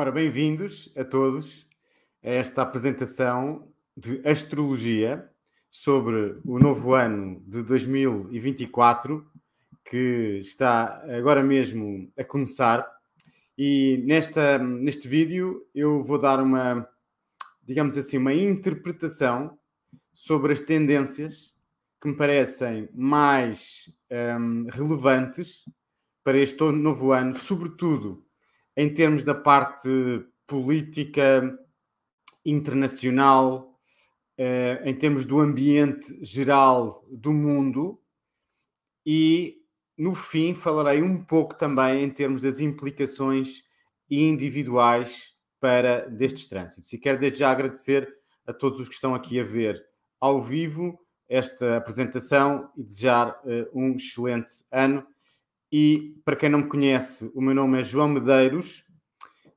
Ora, bem-vindos a todos a esta apresentação de astrologia sobre o novo ano de 2024 que está agora mesmo a começar. E nesta, neste vídeo eu vou dar uma, digamos assim, uma interpretação sobre as tendências que me parecem mais um, relevantes para este novo ano, sobretudo em termos da parte política internacional, eh, em termos do ambiente geral do mundo e, no fim, falarei um pouco também em termos das implicações individuais para destes trânsitos. E quero desde já agradecer a todos os que estão aqui a ver ao vivo esta apresentação e desejar eh, um excelente ano e para quem não me conhece, o meu nome é João Medeiros.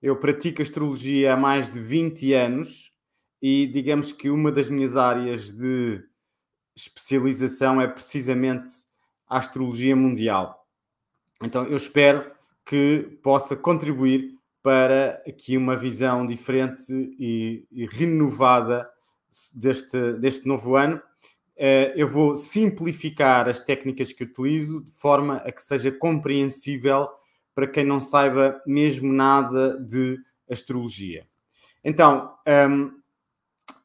Eu pratico astrologia há mais de 20 anos e digamos que uma das minhas áreas de especialização é precisamente a astrologia mundial. Então eu espero que possa contribuir para aqui uma visão diferente e, e renovada deste, deste novo ano eh, eu vou simplificar as técnicas que utilizo de forma a que seja compreensível para quem não saiba mesmo nada de astrologia. Então, ehm,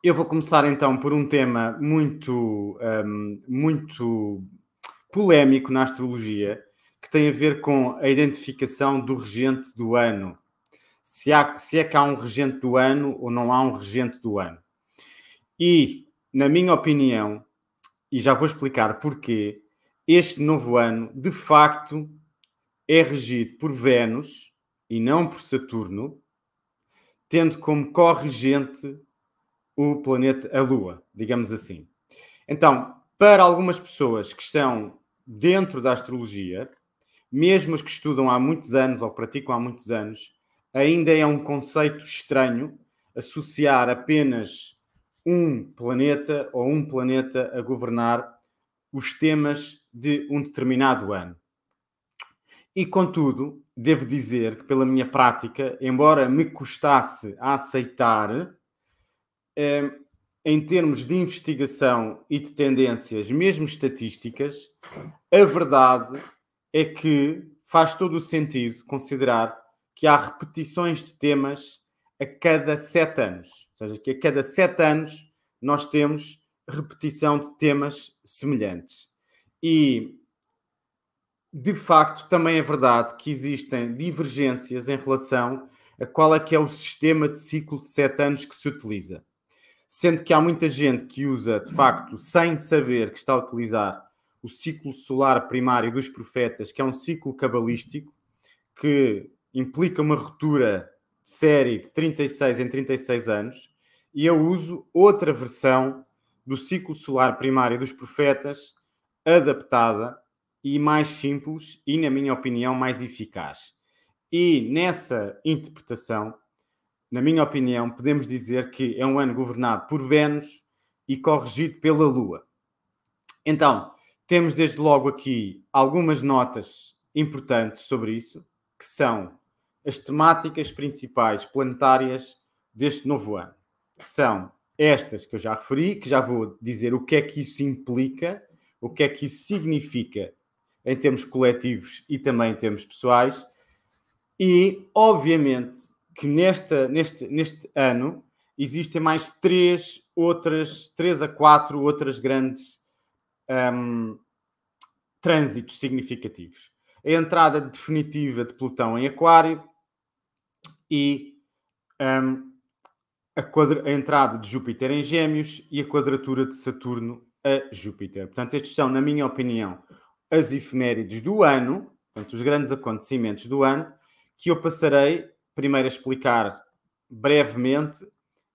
eu vou começar então por um tema muito, ehm, muito polémico na astrologia, que tem a ver com a identificação do regente do ano. Se, há, se é que há um regente do ano ou não há um regente do ano. E, na minha opinião, e já vou explicar porquê, este novo ano de facto é regido por Vênus e não por Saturno, tendo como corrigente o planeta, a Lua, digamos assim. Então, para algumas pessoas que estão dentro da astrologia, mesmo as que estudam há muitos anos ou praticam há muitos anos, ainda é um conceito estranho associar apenas um planeta ou um planeta a governar os temas de um determinado ano. E contudo, devo dizer que, pela minha prática, embora me custasse a aceitar, eh, em termos de investigação e de tendências, mesmo estatísticas, a verdade é que faz todo o sentido considerar que há repetições de temas a cada sete anos. Ou seja, que a cada sete anos nós temos repetição de temas semelhantes. E, de facto, também é verdade que existem divergências em relação a qual é que é o sistema de ciclo de sete anos que se utiliza. Sendo que há muita gente que usa, de facto, sem saber que está a utilizar o ciclo solar primário dos profetas, que é um ciclo cabalístico, que implica uma ruptura série de 36 em 36 anos e eu uso outra versão do ciclo solar primário dos profetas, adaptada e mais simples e, na minha opinião, mais eficaz. E nessa interpretação, na minha opinião, podemos dizer que é um ano governado por Vênus e corrigido pela Lua. Então, temos desde logo aqui algumas notas importantes sobre isso, que são as temáticas principais planetárias deste novo ano. São estas que eu já referi, que já vou dizer o que é que isso implica, o que é que isso significa em termos coletivos e também em termos pessoais. E, obviamente, que nesta, neste, neste ano existem mais três outras, três a quatro outras grandes um, trânsitos significativos. A entrada definitiva de Plutão em Aquário, e um, a, quadra, a entrada de Júpiter em Gêmeos e a quadratura de Saturno a Júpiter. Portanto, estes são, na minha opinião, as efemérides do ano, portanto, os grandes acontecimentos do ano, que eu passarei primeiro a explicar brevemente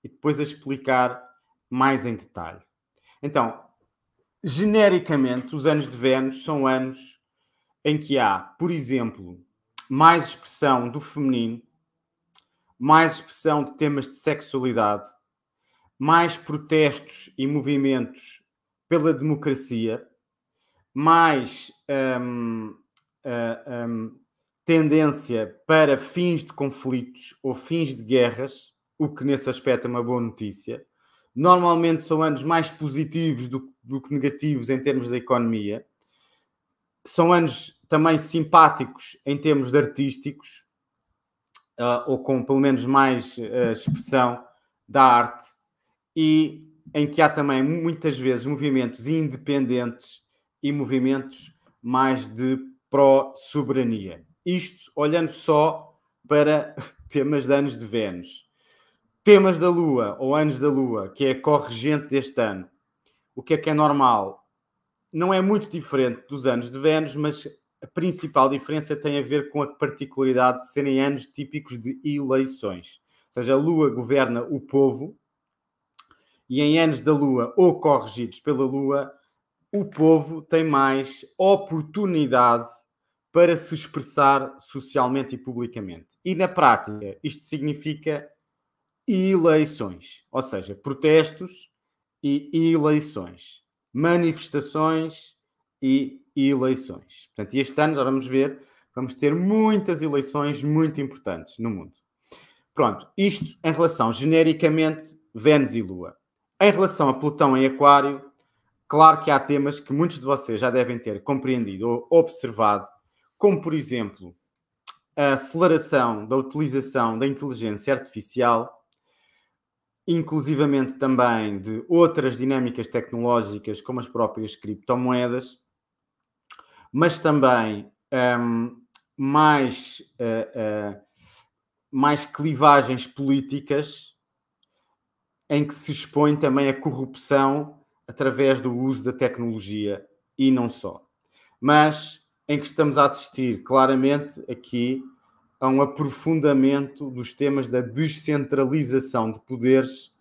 e depois a explicar mais em detalhe. Então, genericamente, os anos de Vênus são anos em que há, por exemplo, mais expressão do feminino mais expressão de temas de sexualidade, mais protestos e movimentos pela democracia, mais um, uh, um, hum, tendência para fins de conflitos ou fins de guerras, o que nesse aspecto é uma boa notícia. Normalmente são anos mais positivos do, do que negativos em termos da economia. São anos também simpáticos em termos de artísticos, uh, ou com pelo menos mais uh, expressão da arte, e em que há também muitas vezes movimentos independentes e movimentos mais de pró-soberania. Isto olhando só para temas de anos de Vênus. Temas da Lua, ou anos da Lua, que é a corregente deste ano. O que é que é normal? Não é muito diferente dos anos de Vênus, mas a principal diferença tem a ver com a particularidade de serem anos típicos de eleições. Ou seja, a Lua governa o povo e em anos da Lua ou corrigidos pela Lua, o povo tem mais oportunidade para se expressar socialmente e publicamente. E na prática, isto significa eleições, ou seja, protestos e eleições, manifestações e eleições. Portanto, este ano já vamos ver, vamos ter muitas eleições muito importantes no mundo. Pronto, isto em relação genericamente Vênus e Lua. Em relação a Plutão em Aquário, claro que há temas que muitos de vocês já devem ter compreendido ou observado, como por exemplo a aceleração da utilização da inteligência artificial, inclusivamente também de outras dinâmicas tecnológicas, como as próprias criptomoedas, mas também um, mais, uh, uh, mais clivagens políticas em que se expõe também a corrupção através do uso da tecnologia e não só. Mas em que estamos a assistir claramente aqui a um aprofundamento dos temas da descentralização de poderes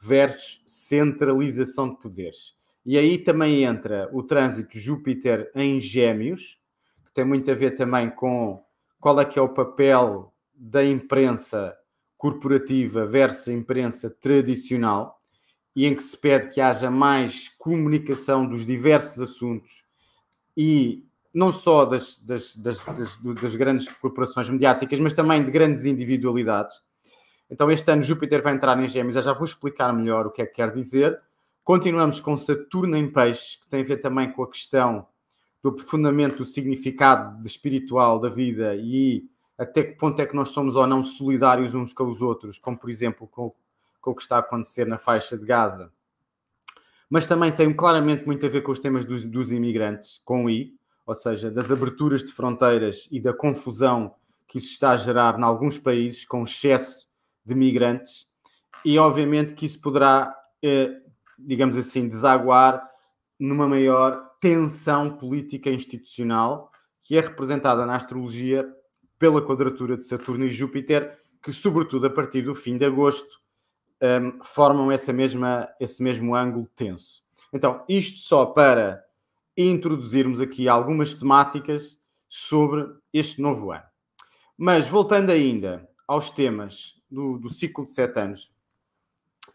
versus centralização de poderes. E aí também entra o trânsito Júpiter em Gêmeos, que tem muito a ver também com qual é que é o papel da imprensa corporativa versus a imprensa tradicional, e em que se pede que haja mais comunicação dos diversos assuntos e não só das, das, das, das grandes corporações mediáticas, mas também de grandes individualidades. Então, este ano Júpiter vai entrar em Gêmeos, eu já vou explicar melhor o que é que quer dizer Continuamos com Saturno em Peixe, que tem a ver também com a questão do aprofundamento do significado espiritual da vida e até que ponto é que nós somos ou não solidários uns com os outros, como por exemplo com, com o que está a acontecer na faixa de Gaza. Mas também tem claramente muito a ver com os temas dos, dos imigrantes, com o I, ou seja, das aberturas de fronteiras e da confusão que isso está a gerar em alguns países com excesso de migrantes, e obviamente que isso poderá eh, digamos assim, desaguar numa maior tensão política institucional que é representada na astrologia pela quadratura de Saturno e Júpiter, que, sobretudo a partir do fim de agosto, um, formam essa mesma, esse mesmo ângulo tenso. Então, isto só para introduzirmos aqui algumas temáticas sobre este novo ano. Mas voltando ainda aos temas do, do ciclo de sete anos,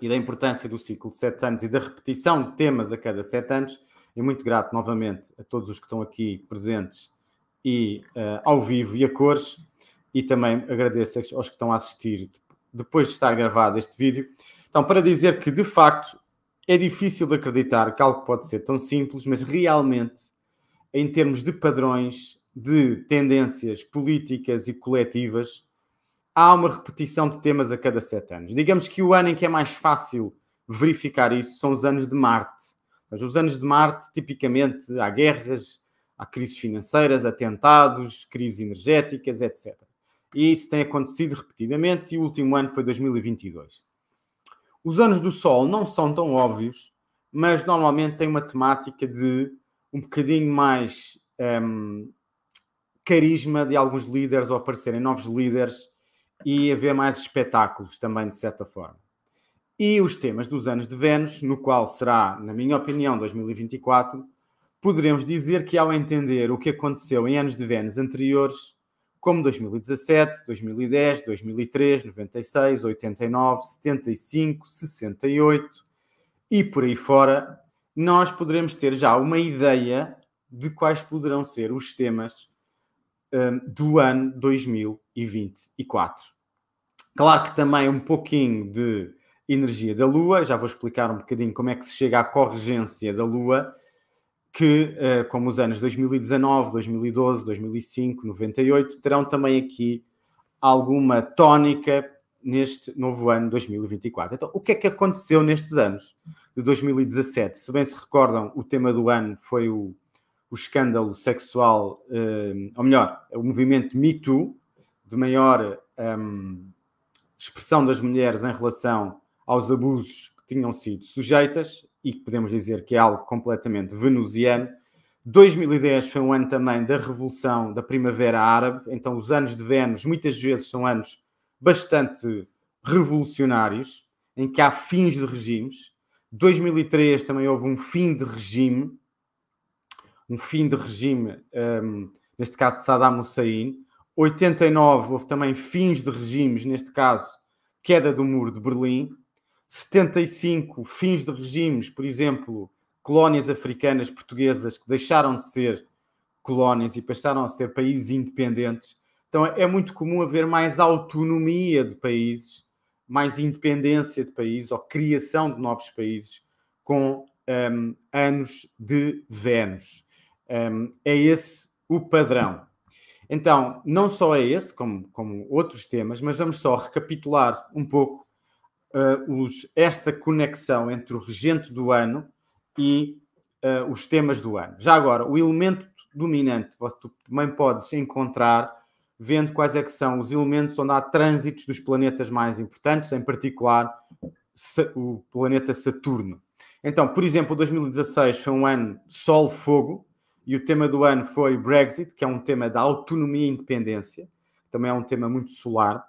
e da importância do ciclo de sete anos e da repetição de temas a cada sete anos. E muito grato novamente a todos os que estão aqui presentes e uh, ao vivo e a cores. E também agradeço aos que estão a assistir depois de estar gravado este vídeo. Então, para dizer que de facto é difícil de acreditar que algo pode ser tão simples, mas realmente, em termos de padrões, de tendências políticas e coletivas, há uma repetição de temas a cada sete anos. Digamos que o ano em que é mais fácil verificar isso são os anos de Marte. Mas os anos de Marte, tipicamente, há guerras, há crises financeiras, atentados, crises energéticas, etc. E isso tem acontecido repetidamente e o último ano foi 2022. Os anos do Sol não são tão óbvios, mas normalmente têm uma temática de um bocadinho mais um, carisma de alguns líderes ou aparecerem novos líderes e haver mais espetáculos também, de certa forma. E os temas dos anos de Vênus, no qual será, na minha opinião, 2024, poderemos dizer que ao entender o que aconteceu em anos de Vênus anteriores, como 2017, 2010, 2003, 96, 89, 75, 68 e por aí fora, nós poderemos ter já uma ideia de quais poderão ser os temas um, do ano 2000 2024. Claro que também um pouquinho de energia da Lua, já vou explicar um bocadinho como é que se chega à corregência da Lua, que, eh, como os anos 2019, 2012, 2005, 98, terão também aqui alguma tónica neste novo ano 2024. Então, o que é que aconteceu nestes anos de 2017? Se bem se recordam, o tema do ano foi o, o escândalo sexual, eh, ou melhor, o movimento Me Too, de maior um, expressão das mulheres em relação aos abusos que tinham sido sujeitas, e que podemos dizer que é algo completamente venusiano. 2010 foi um ano também da Revolução da Primavera Árabe, então os anos de Vênus muitas vezes são anos bastante revolucionários, em que há fins de regimes. 2003 também houve um fim de regime, um fim de regime, um, neste caso de Saddam Hussein, 89 houve também fins de regimes, neste caso, queda do muro de Berlim. 75 fins de regimes, por exemplo, colónias africanas portuguesas que deixaram de ser colónias e passaram a ser países independentes. Então é muito comum haver mais autonomia de países, mais independência de países ou criação de novos países com um, anos de Vênus. Um, é esse o padrão. Então, não só é esse, como, como outros temas, mas vamos só recapitular um pouco uh, os, esta conexão entre o regente do ano e uh, os temas do ano. Já agora, o elemento dominante, você também podes encontrar vendo quais é que são os elementos onde há trânsitos dos planetas mais importantes, em particular o planeta Saturno. Então, por exemplo, 2016 foi um ano Sol-Fogo, e o tema do ano foi Brexit, que é um tema da autonomia e independência, também é um tema muito solar,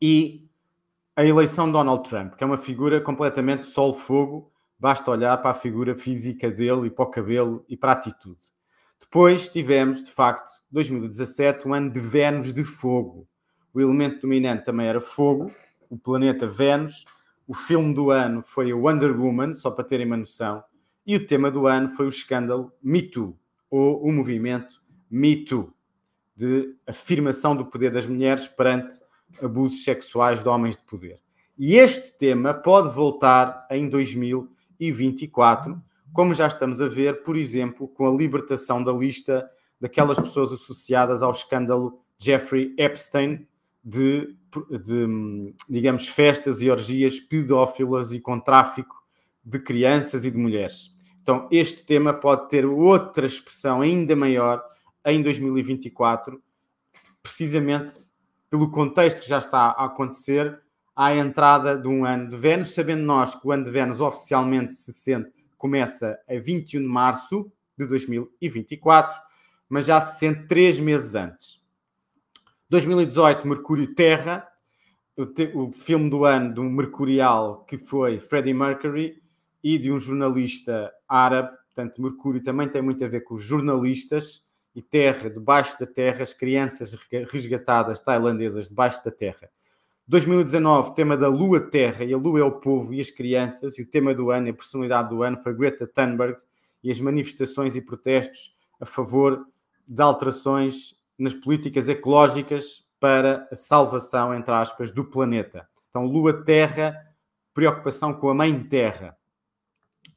e a eleição de Donald Trump, que é uma figura completamente sol-fogo, basta olhar para a figura física dele e para o cabelo e para a atitude. Depois tivemos, de facto, 2017, um ano de Vênus de fogo. O elemento dominante também era fogo, o planeta Vênus. O filme do ano foi o Wonder Woman, só para terem uma noção. E o tema do ano foi o escândalo Me Too, ou o movimento Me Too, de afirmação do poder das mulheres perante abusos sexuais de homens de poder. E este tema pode voltar em 2024, como já estamos a ver, por exemplo, com a libertação da lista daquelas pessoas associadas ao escândalo Jeffrey Epstein de, de, digamos, festas e orgias pedófilas e com tráfico de crianças e de mulheres. Então, este tema pode ter outra expressão ainda maior em 2024, precisamente pelo contexto que já está a acontecer à entrada de um ano de Vênus, sabendo nós que o ano de Vênus oficialmente se sente começa a 21 de março de 2024, mas já se sente três meses antes. 2018, Mercúrio Terra, o, filme do ano do Mercurial que foi Freddie Mercury, e de um jornalista árabe. Portanto, Mercúrio também tem muito a ver com os jornalistas e terra, debaixo da terra, as crianças resgatadas tailandesas debaixo da terra. 2019, tema da Lua Terra, e a Lua é o povo e as crianças, e o tema do ano, a personalidade do ano, foi Greta Thunberg e as manifestações e protestos a favor de alterações nas políticas ecológicas para a salvação, entre aspas, do planeta. Então, Lua Terra, preocupação com a Mãe Terra.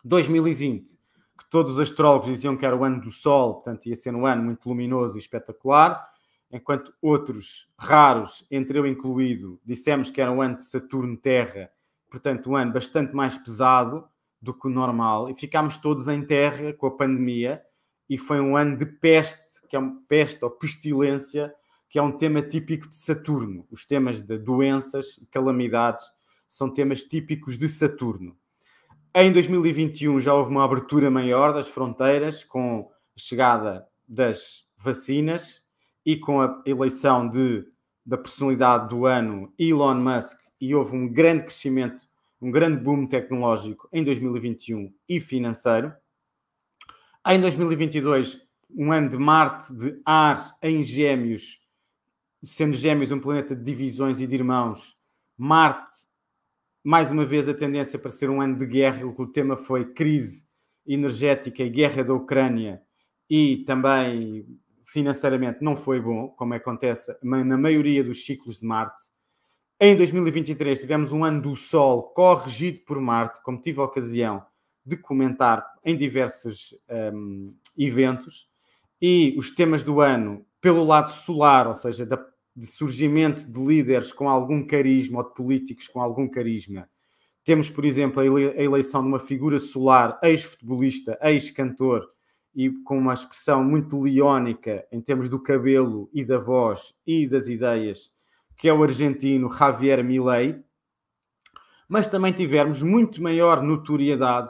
2020, que todos os astrólogos diziam que era o ano do Sol, portanto ia ser um ano muito luminoso e espetacular, enquanto outros raros, entre eu incluído, dissemos que era o ano de Saturno-Terra, portanto um ano bastante mais pesado do que o normal, e ficámos todos em terra com a pandemia, e foi um ano de peste, que é uma peste ou pestilência, que é um tema típico de Saturno. Os temas de doenças e calamidades são temas típicos de Saturno. Em 2021 já houve uma abertura maior das fronteiras com a chegada das vacinas e com a eleição de, da personalidade do ano Elon Musk e houve um grande crescimento, um grande boom tecnológico em 2021 e financeiro. Em 2022, um ano de Marte, de ar em gêmeos, sendo gêmeos um planeta de divisões e de irmãos, Marte mais uma vez a tendência para ser um ano de guerra, o tema foi crise energética e guerra da Ucrânia e também financeiramente não foi bom, como acontece na maioria dos ciclos de Marte. Em 2023 tivemos um ano do Sol corrigido por Marte, como tive a ocasião de comentar em diversos um, eventos, e os temas do ano pelo lado solar, ou seja, da de surgimento de líderes com algum carisma ou de políticos com algum carisma. Temos, por exemplo, a eleição de uma figura solar, ex-futebolista, ex-cantor e com uma expressão muito leónica em termos do cabelo e da voz e das ideias, que é o argentino Javier Milei. Mas também tivemos muito maior notoriedade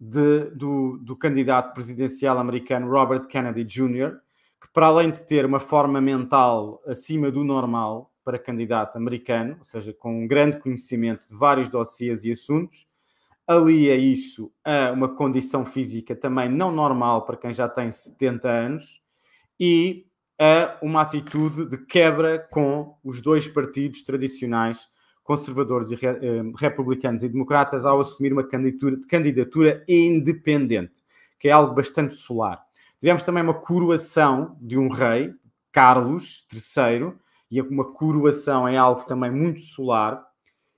de, do, do candidato presidencial americano Robert Kennedy Jr., que, para além de ter uma forma mental acima do normal para candidato americano, ou seja, com um grande conhecimento de vários dossiês e assuntos, alia é isso a uma condição física também não normal para quem já tem 70 anos e a uma atitude de quebra com os dois partidos tradicionais, conservadores e eh, republicanos e democratas, ao assumir uma candidatura, candidatura independente, que é algo bastante solar. Tivemos também uma coroação de um rei, Carlos III, e uma coroação é algo também muito solar.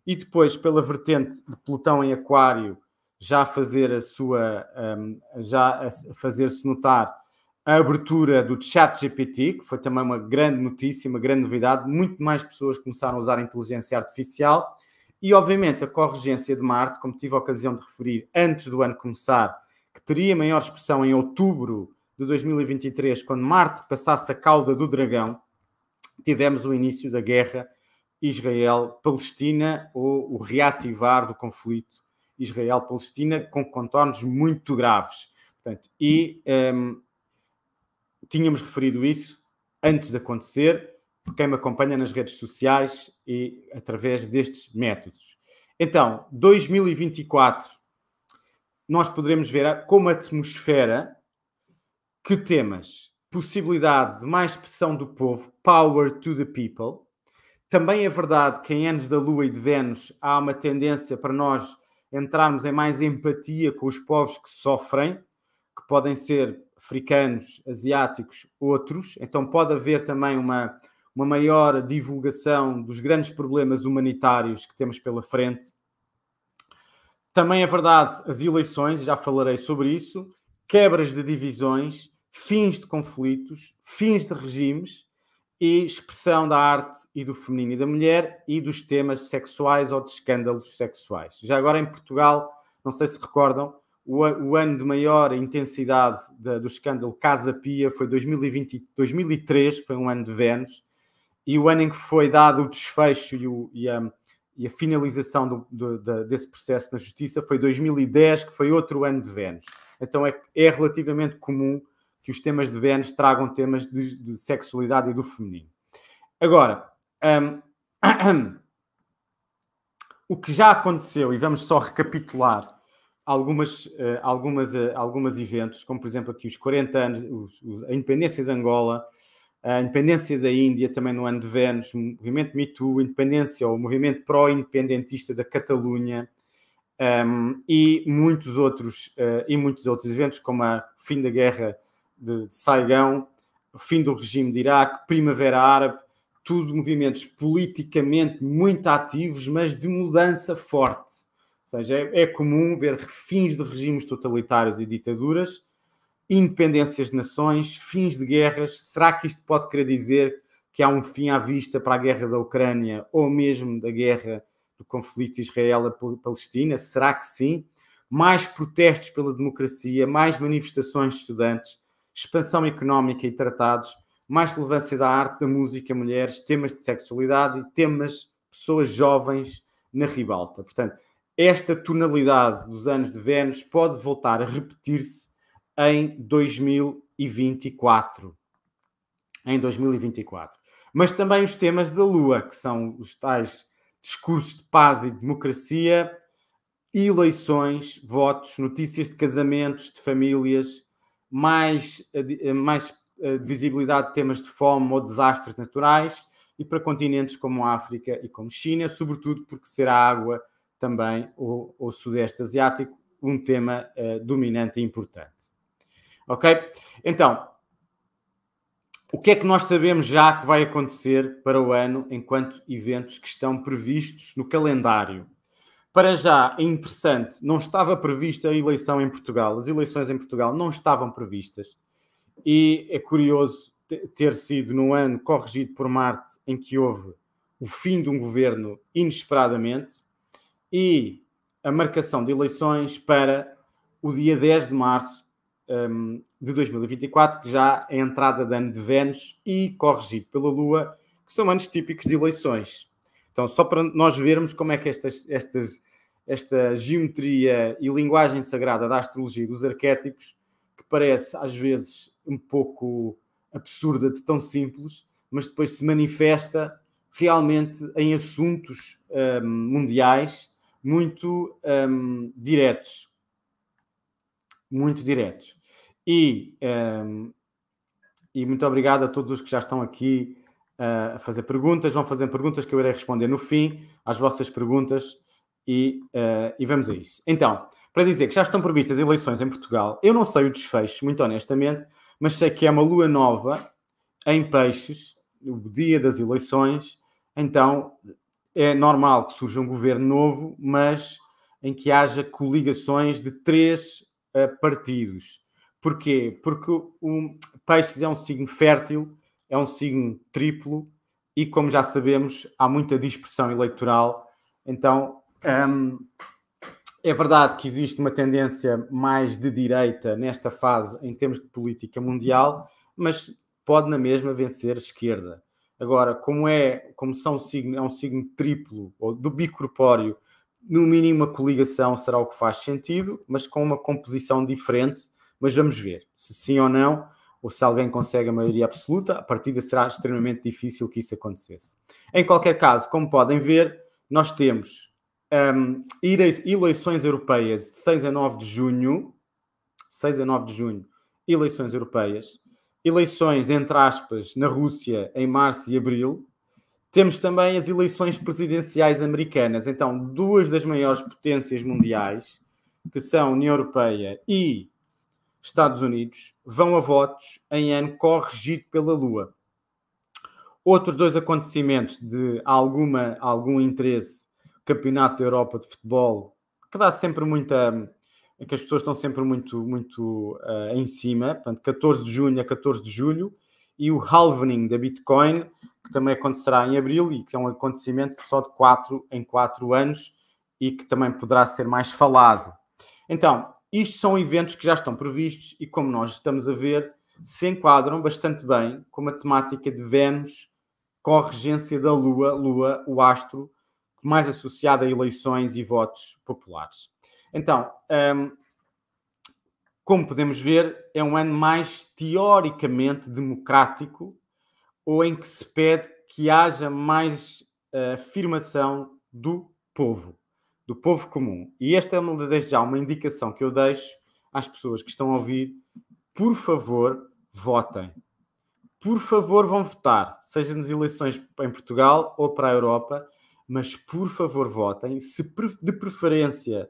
E depois, pela vertente de Plutão em Aquário, já fazer a sua, hum, já fazer-se notar a abertura do ChatGPT, que foi também uma grande notícia, uma grande novidade. Muito mais pessoas começaram a usar a inteligência artificial. E, obviamente, a corregência de Marte, como tive a ocasião de referir antes do ano começar, que teria maior expressão em outubro de 2023, quando Marte passasse a cauda do dragão, tivemos o início da guerra Israel-Palestina ou o reativar do conflito Israel-Palestina com contornos muito graves. Portanto, e um, tínhamos referido isso antes de acontecer, por quem me acompanha nas redes sociais e através destes métodos. Então, 2024, nós poderemos ver como a atmosfera que temas possibilidade de mais pressão do povo, power to the people. Também é verdade que em anos da Lua e de Vênus há uma tendência para nós entrarmos em mais empatia com os povos que sofrem, que podem ser africanos, asiáticos, outros. Então pode haver também uma, uma maior divulgação dos grandes problemas humanitários que temos pela frente. Também é verdade as eleições, já falarei sobre isso, quebras de divisões fins de conflitos, fins de regimes e expressão da arte e do feminino e da mulher e dos temas sexuais ou de escândalos sexuais. Já agora em Portugal, não sei se recordam, o, o ano de maior intensidade da, do escândalo Casa Pia foi 2020, 2003, foi um ano de Vênus, e o ano em que foi dado o desfecho e, o, e, a, e a, finalização do, do, da, desse processo na Justiça foi 2010, que foi outro ano de Vênus. Então é, é relativamente comum que os temas de Vênus tragam temas de, de sexualidade e do feminino. Agora, um, o que já aconteceu, e vamos só recapitular algumas, eh, algumas, eh, algumas eventos, como por exemplo aqui os 40 anos, os, os, a independência de Angola, a independência da Índia também no ano de Vênus, o movimento Me Too, independência ou o movimento pró-independentista da Catalunha um, e muitos outros uh, e muitos outros eventos como a fim da guerra de, de Saigão, fim do regime de Iraque, Primavera Árabe, tudo movimentos politicamente muito ativos, mas de mudança forte. Ou seja, é, é comum ver fins de regimes totalitários e ditaduras, independências de nações, fins de guerras. Será que isto pode querer dizer que há um fim à vista para a guerra da Ucrânia ou mesmo da guerra do conflito Israel-Palestina? Será que sim? Mais protestos pela democracia, mais manifestações de estudantes expansão económica e tratados, mais relevância da arte, da música, mulheres, temas de sexualidade e temas pessoas jovens na ribalta. Portanto, esta tonalidade dos anos de Vênus pode voltar a repetir-se em 2024. Em 2024. Mas também os temas da Lua, que são os tais discursos de paz e democracia, eleições, votos, notícias de casamentos, de famílias, mais, eh, eh, mais eh, visibilidade de temas de fome ou desastres naturais e para continentes como a África e como China, sobretudo porque será a água também o, o Sudeste Asiático um tema uh, dominante e importante. Ok? Então, o que é que nós sabemos já que vai acontecer para o ano enquanto eventos que estão previstos no calendário? para já é interessante, não estava prevista a eleição em Portugal, as eleições em Portugal não estavam previstas, e é curioso ter sido num ano corrigido por Marte, em que houve o fim de um governo inesperadamente e a marcação de eleições para o dia 10 de março um, de 2024, que já é a entrada de ano de Vênus e corrigido pela Lua, que são anos típicos de eleições. Então, só para nós vermos como é que estas, estas, esta geometria e linguagem sagrada da astrologia e dos arquétipos, que parece às vezes um pouco absurda de tão simples, mas depois se manifesta realmente em assuntos um, mundiais muito um, diretos. Muito diretos. E, um, e muito obrigado a todos os que já estão aqui uh, a fazer perguntas, vão fazer perguntas que eu irei responder no fim às vossas perguntas e, uh, e vamos a isso. Então, para dizer que já estão previstas eleições em Portugal, eu não sei o desfecho, muito honestamente, mas sei que é uma lua nova em peixes, o dia das eleições, então é normal que surja um governo novo, mas em que haja coligações de três uh, partidos. Porquê? Porque o um, peixes é um signo fértil é um signo triplo e, como já sabemos, há muita dispersão eleitoral. Então, hum, é verdade que existe uma tendência mais de direita nesta fase em termos de política mundial, mas pode na mesma vencer esquerda. Agora, como é, como são signo, é um signo triplo ou do bicorpóreo, no mínimo a coligação será o que faz sentido, mas com uma composição diferente. Mas vamos ver se sim ou não ou se alguém consegue a maioria absoluta, a partida será extremamente difícil que isso acontecesse. Em qualquer caso, como podem ver, nós temos um, eleições europeias de 6 a 9 de junho, 6 a 9 de junho, eleições europeias, eleições, entre aspas, na Rússia em março e abril, temos também as eleições presidenciais americanas. Então, duas das maiores potências mundiais, que são a União Europeia e Estados Unidos, vão a votos em ano corrigido pela Lua. Outros dois acontecimentos de alguma, algum interesse, Campeonato da Europa de Futebol, que dá sempre muita, que as pessoas estão sempre muito, muito uh, em cima, portanto, 14 de junho a 14 de julho, e o halvening da Bitcoin, que também acontecerá em abril e que é um acontecimento só de 4 em 4 anos e que também poderá ser mais falado. Então, isto são eventos que já estão previstos e, como nós estamos a ver, se enquadram bastante bem com a temática de Vênus com a regência da Lua, Lua, o astro mais associado a eleições e votos populares. Então, um, como podemos ver, é um ano mais teoricamente democrático, ou em que se pede que haja mais eh, afirmação do povo do povo comum. E esta é uma, desde já uma indicação que eu deixo às pessoas que estão a ouvir. Por favor, votem. Por favor, vão votar, seja nas eleições em Portugal ou para a Europa, mas por favor, votem. Se de preferência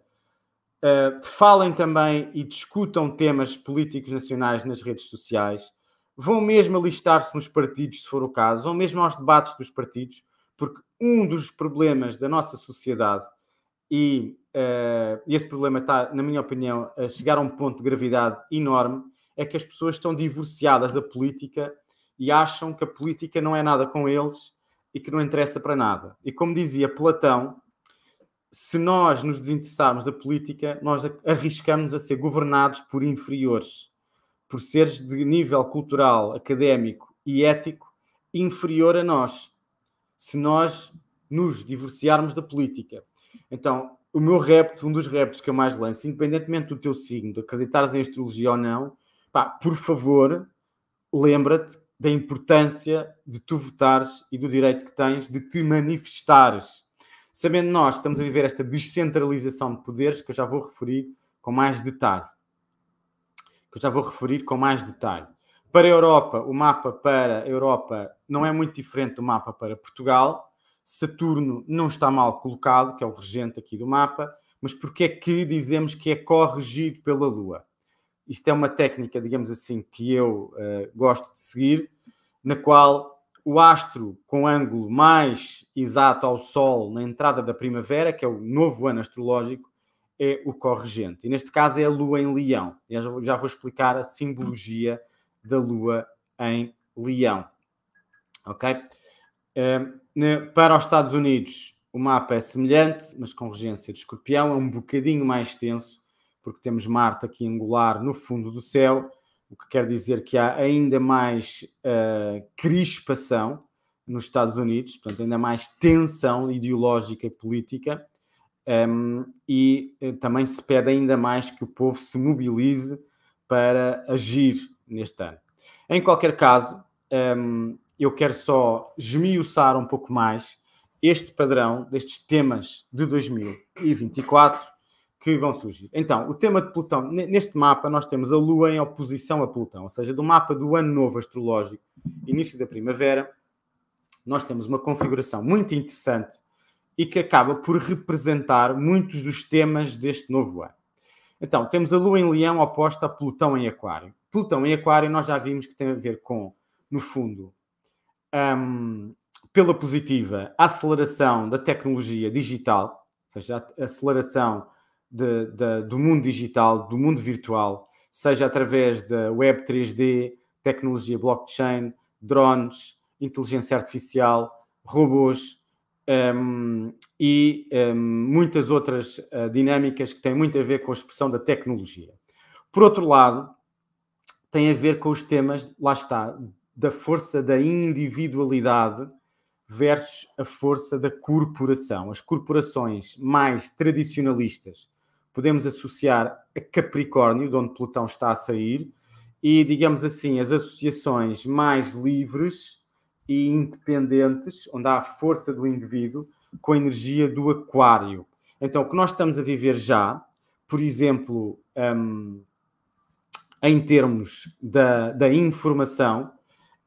uh, falem também e discutam temas políticos nacionais nas redes sociais. Vão mesmo alistar-se nos partidos, se for o caso, ou mesmo aos debates dos partidos, porque um dos problemas da nossa sociedade e uh, esse problema está, na minha opinião, a chegar a um ponto de gravidade enorme, é que as pessoas estão divorciadas da política e acham que a política não é nada com eles e que não interessa para nada. E como dizia Platão, se nós nos desinteressarmos da política, nós arriscamos a ser governados por inferiores, por seres de nível cultural, académico e ético inferior a nós, se nós nos divorciarmos da política. Então, o meu repto, um dos reptos que eu mais lanço, independentemente do teu signo, de acreditares em astrologia ou não, pá, por favor, lembra-te da importância de tu votares e do direito que tens de te manifestares. Sabendo nós que estamos a viver esta descentralização de poderes, que eu já vou referir com mais detalhe. Que eu já vou referir com mais detalhe. Para a Europa, o mapa para a Europa não é muito diferente do mapa para Portugal Saturno não está mal colocado, que é o regente aqui do mapa, mas porque é que dizemos que é corrigido pela Lua? Isto é uma técnica, digamos assim, que eu uh, gosto de seguir, na qual o astro com ângulo mais exato ao Sol na entrada da primavera, que é o novo ano astrológico, é o corregente. E neste caso é a Lua em Leão. Eu já vou explicar a simbologia da Lua em Leão. Ok? Né, para os Estados Unidos, o mapa é semelhante, mas com regência de escorpião, é um bocadinho mais extenso, porque temos Marte aqui angular no fundo do céu, o que quer dizer que há ainda mais uh, crispação nos Estados Unidos, portanto, ainda mais tensão ideológica e política, um, e eh, também se pede ainda mais que o povo se mobilize para agir neste ano. Em qualquer caso, um, eu quero só esmiuçar um pouco mais este padrão destes temas de 2024 que vão surgir. Então, o tema de Plutão, neste mapa nós temos a Lua em oposição a Plutão, ou seja, do mapa do ano novo astrológico, início da primavera, nós temos uma configuração muito interessante e que acaba por representar muitos dos temas deste novo ano. Então, temos a Lua em Leão oposta a Plutão em Aquário. Plutão em Aquário nós já vimos que tem a ver com, no fundo, um, pela positiva, a aceleração da tecnologia digital, ou seja, a aceleração de, de, do mundo digital, do mundo virtual, seja através da web 3D, tecnologia blockchain, drones, inteligência artificial, robôs um, e um, muitas outras uh, dinâmicas que têm muito a ver com a expressão da tecnologia. Por outro lado, tem a ver com os temas, lá está, da força da individualidade versus a força da corporação. As corporações mais tradicionalistas podemos associar a Capricórnio, de onde Plutão está a sair, e, digamos assim, as associações mais livres e independentes, onde há a força do indivíduo com a energia do Aquário. Então, o que nós estamos a viver já, por exemplo, um, em termos da, da informação,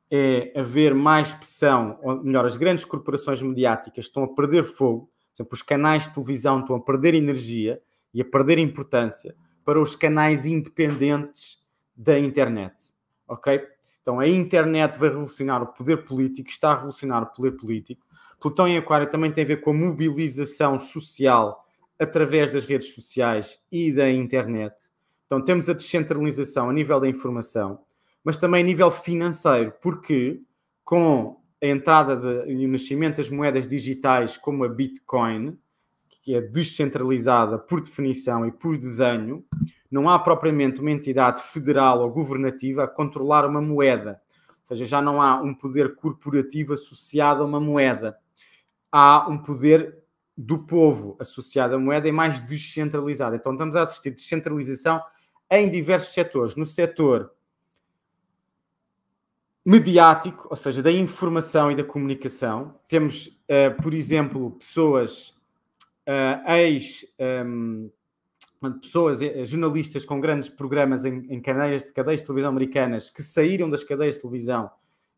é haver mais pressão, ou melhor, as grandes corporações mediáticas estão a perder fogo, por exemplo, os canais de televisão estão a perder energia e a perder importância para os canais independentes da internet, ok? Então a internet vai revolucionar o poder político, está a revolucionar o poder político. Plutão em Aquário também tem a ver com a mobilização social através das redes sociais e da internet. Então temos a descentralização a nível da informação, mas também a nível financeiro, porque com a entrada de, e o nascimento das moedas digitais como a Bitcoin, que é descentralizada por definição e por desenho, não há propriamente uma entidade federal ou governativa a controlar uma moeda. Ou seja, já não há um poder corporativo associado a uma moeda. Há um poder do povo associado à moeda e mais descentralizado. Então estamos a assistir descentralização em diversos setores. No setor mediático, ou seja, da informação e da comunicação. Temos, uh, por exemplo, pessoas, uh, ex, um, ehm, pessoas, eh, jornalistas com grandes programas em, em cadeias, cadeias, de televisão americanas que saíram das cadeias de televisão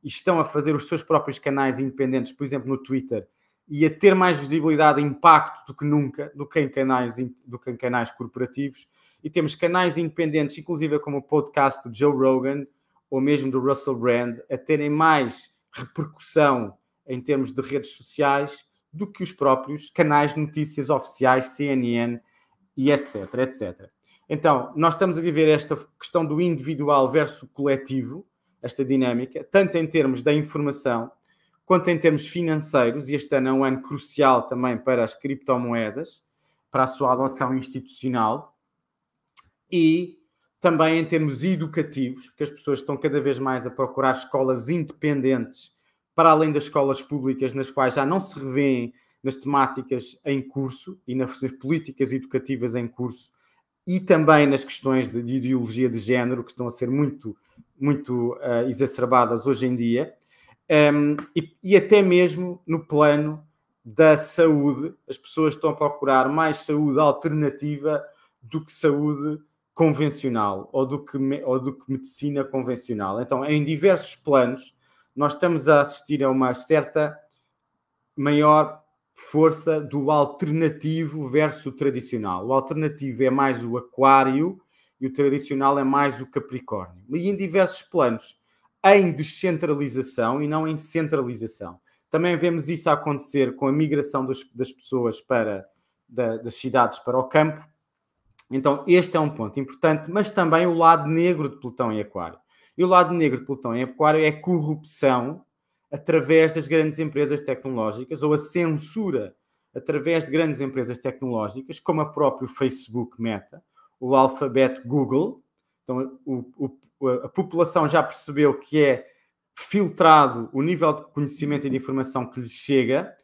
e estão a fazer os seus próprios canais independentes, por exemplo, no Twitter, e a ter mais visibilidade e impacto do que nunca, do que em canais, do que em canais corporativos. E temos canais independentes, inclusive como o podcast do Joe Rogan, ou mesmo do Russell Brand a terem mais repercussão em termos de redes sociais do que os próprios canais de notícias oficiais, CNN e etc, etc. Então, nós estamos a viver esta questão do individual versus coletivo, esta dinâmica, tanto em termos da informação quanto em termos financeiros, e este ano é um ano crucial também para as criptomoedas, para a sua adoção institucional, e também em termos educativos, que as pessoas estão cada vez mais a procurar escolas independentes para além das escolas públicas, nas quais já não se revêem nas temáticas em curso e nas políticas educativas em curso, e também nas questões de, de ideologia de género, que estão a ser muito, muito uh, exacerbadas hoje em dia, um, ehm, e, e até mesmo no plano da saúde, as pessoas estão a procurar mais saúde alternativa do que saúde convencional ou do, que me, ou do que medicina convencional. Então, em diversos planos, nós estamos a assistir a uma certa maior força do alternativo versus o tradicional. O alternativo é mais o aquário e o tradicional é mais o capricórnio. E em diversos planos, em descentralização e não em centralização. Também vemos isso acontecer com a migração das, das pessoas para da, das cidades para o campo então, este é um ponto importante, mas também o lado negro de Plutão em Aquário. E o lado negro de Plutão em Aquário é a corrupção através das grandes empresas tecnológicas ou a censura através de grandes empresas tecnológicas, como a próprio Facebook Meta, o Alphabet Google. Então, o, o, a população já percebeu que é filtrado o nível de conhecimento e de informação que lhes chega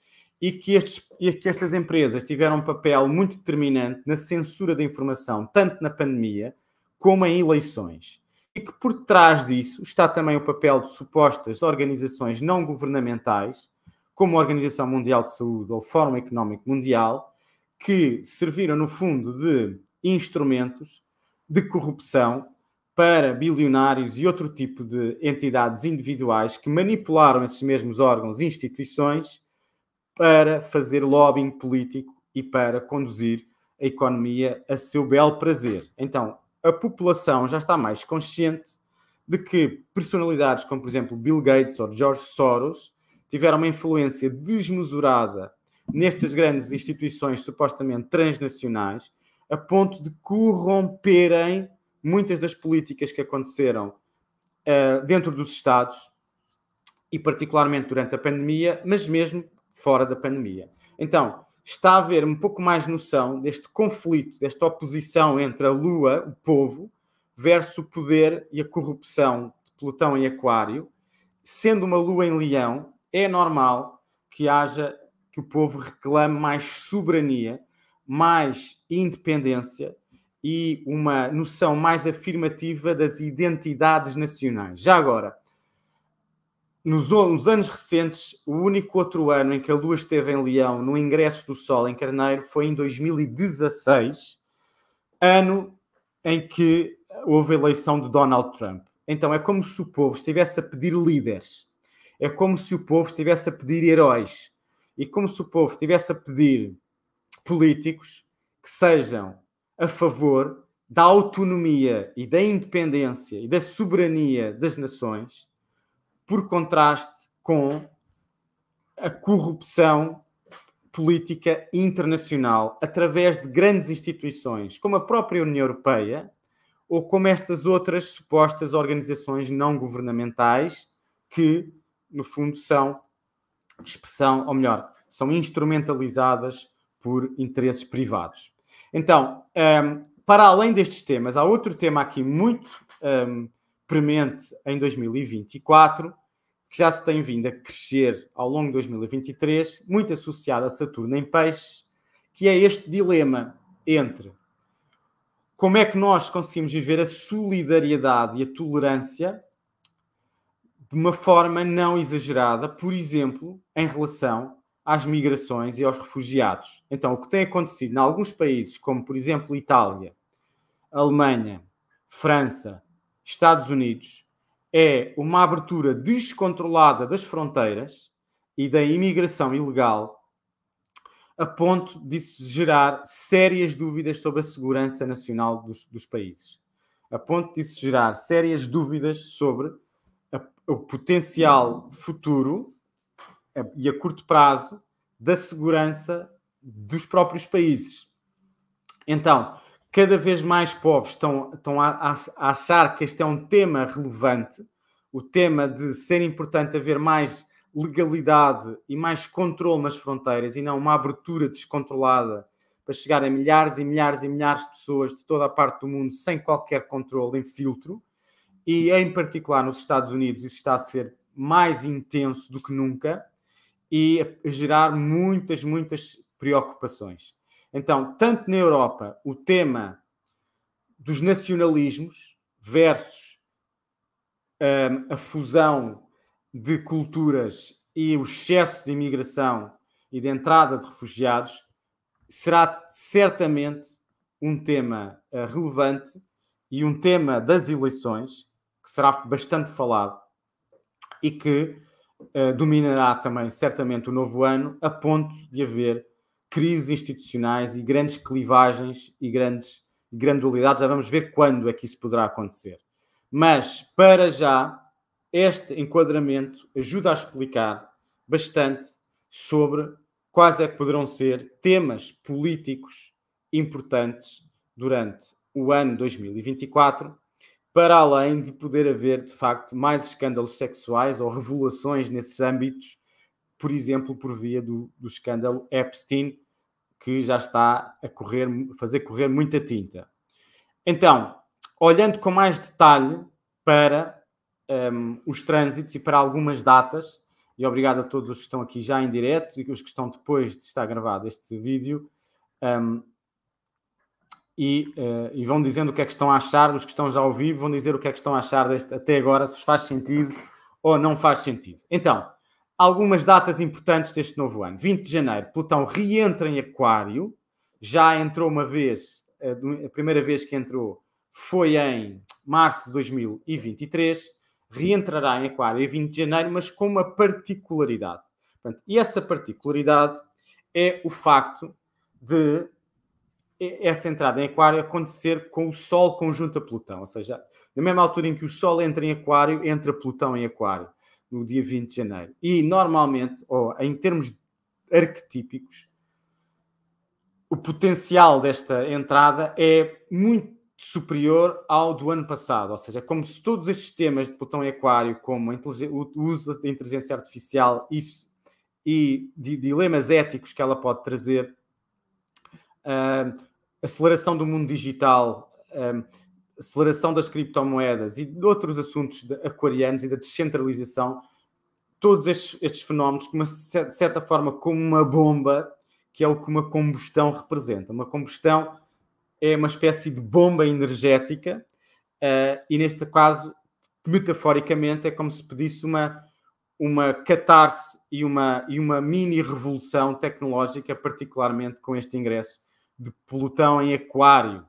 e que, estes, e que estas empresas tiveram um papel muito determinante na censura da informação, tanto na pandemia como em eleições. E que por trás disso está também o papel de supostas organizações não governamentais, como a Organização Mundial de Saúde ou o Fórum Económico Mundial, que serviram, no fundo, de instrumentos de corrupção para bilionários e outro tipo de entidades individuais que manipularam esses mesmos órgãos e instituições para fazer lobbying político e para conduzir a economia a seu belo prazer. Então, a população já está mais consciente de que personalidades como, por exemplo, Bill Gates ou George Soros tiveram uma influência desmesurada nestas grandes instituições supostamente transnacionais, a ponto de corromperem muitas das políticas que aconteceram uh, dentro dos Estados e, particularmente, durante a pandemia, mas mesmo fora da pandemia. Então, está a haver um pouco mais noção deste conflito, desta oposição entre a Lua, o povo, versus o poder e a corrupção de Plutão em Aquário. Sendo uma Lua em Leão, é normal que haja que o povo reclame mais soberania, mais independência e uma noção mais afirmativa das identidades nacionais. Já agora, nos, nos, anos recentes, o único outro ano em que a Lua esteve em Leão, no ingresso do Sol em Carneiro, foi em 2016, ano em que houve a eleição de Donald Trump. Então é como se o povo estivesse a pedir líderes, é como se o povo estivesse a pedir heróis, e como se o povo estivesse a pedir políticos que sejam a favor da autonomia e da independência e da soberania das nações por contraste com a corrupção política internacional através de grandes instituições, como a própria União Europeia ou como estas outras supostas organizações não governamentais que, no fundo, são expressão, ou melhor, são instrumentalizadas por interesses privados. Então, um, para além destes temas, há outro tema aqui muito um, premente em 2024, que já se tem vindo a crescer ao longo de 2023, muito associado a Saturno em peixes, que é este dilema entre como é que nós conseguimos viver a solidariedade e a tolerância de uma forma não exagerada, por exemplo, em relação às migrações e aos refugiados. Então, o que tem acontecido em alguns países, como por exemplo Itália, Alemanha, França, Estados Unidos é uma abertura descontrolada das fronteiras e da imigração ilegal a ponto de se gerar sérias dúvidas sobre a segurança nacional dos, dos países. A ponto de se gerar sérias dúvidas sobre a, o potencial futuro a, e a curto prazo da segurança dos próprios países. Então, cada vez mais povos estão, estão a, a, achar que este é um tema relevante, o tema de ser importante haver mais legalidade e mais controle nas fronteiras e não uma abertura descontrolada para chegar a milhares e milhares e milhares de pessoas de toda a parte do mundo sem qualquer controle em filtro. E em particular nos Estados Unidos isso está a ser mais intenso do que nunca e a gerar muitas, muitas preocupações. Então, tanto na Europa, o tema dos nacionalismos versus um, a fusão de culturas e o excesso de imigração e de entrada de refugiados será certamente um tema uh, relevante e um tema das eleições que será bastante falado e que uh, dominará também certamente o novo ano, a ponto de haver crises institucionais e grandes clivagens e grandes granualidades. Já vamos ver quando é que isso poderá acontecer. Mas, para já, este enquadramento ajuda a explicar bastante sobre quais é que poderão ser temas políticos importantes durante o ano 2024, para além de poder haver, de facto, mais escândalos sexuais ou revelações nesses âmbitos, por exemplo, por via do, do escândalo Epstein, que já está a correr, fazer correr muita tinta. Então, olhando com mais detalhe para um, os trânsitos e para algumas datas, e obrigado a todos os que estão aqui já em direto e os que estão depois de estar gravado este vídeo, um, e, uh, e, vão dizendo o que é que estão a achar, os que estão já ao vivo vão dizer o que é que estão a achar deste, até agora, se faz sentido ou não faz sentido. Então, algumas datas importantes deste novo ano. 20 de janeiro, Plutão reentra em Aquário, já entrou uma vez, a primeira vez que entrou foi em março de 2023, reentrará em Aquário em 20 de janeiro, mas com uma particularidade. Portanto, e essa particularidade é o facto de essa entrada em Aquário acontecer com o Sol conjunto a Plutão, ou seja, na mesma altura em que o Sol entra em Aquário, entra Plutão em Aquário no dia 20 de janeiro. E normalmente, ou em termos arquetípicos, o potencial desta entrada é muito superior ao do ano passado, ou seja, como se todos estes temas de Plutão e Aquário, como o uso da inteligência artificial e, e dilemas éticos que ela pode trazer, ah, aceleração do mundo digital, ah, aceleração das criptomoedas e de outros assuntos aquarianos e da descentralização, todos estes, estes fenómenos, de certa forma, como uma bomba, que é o que uma combustão representa. Uma combustão é uma espécie de bomba energética, uh, e neste caso, metaforicamente, é como se pedisse uma, uma catarse e uma, e uma mini revolução tecnológica, particularmente com este ingresso de Plutão em Aquário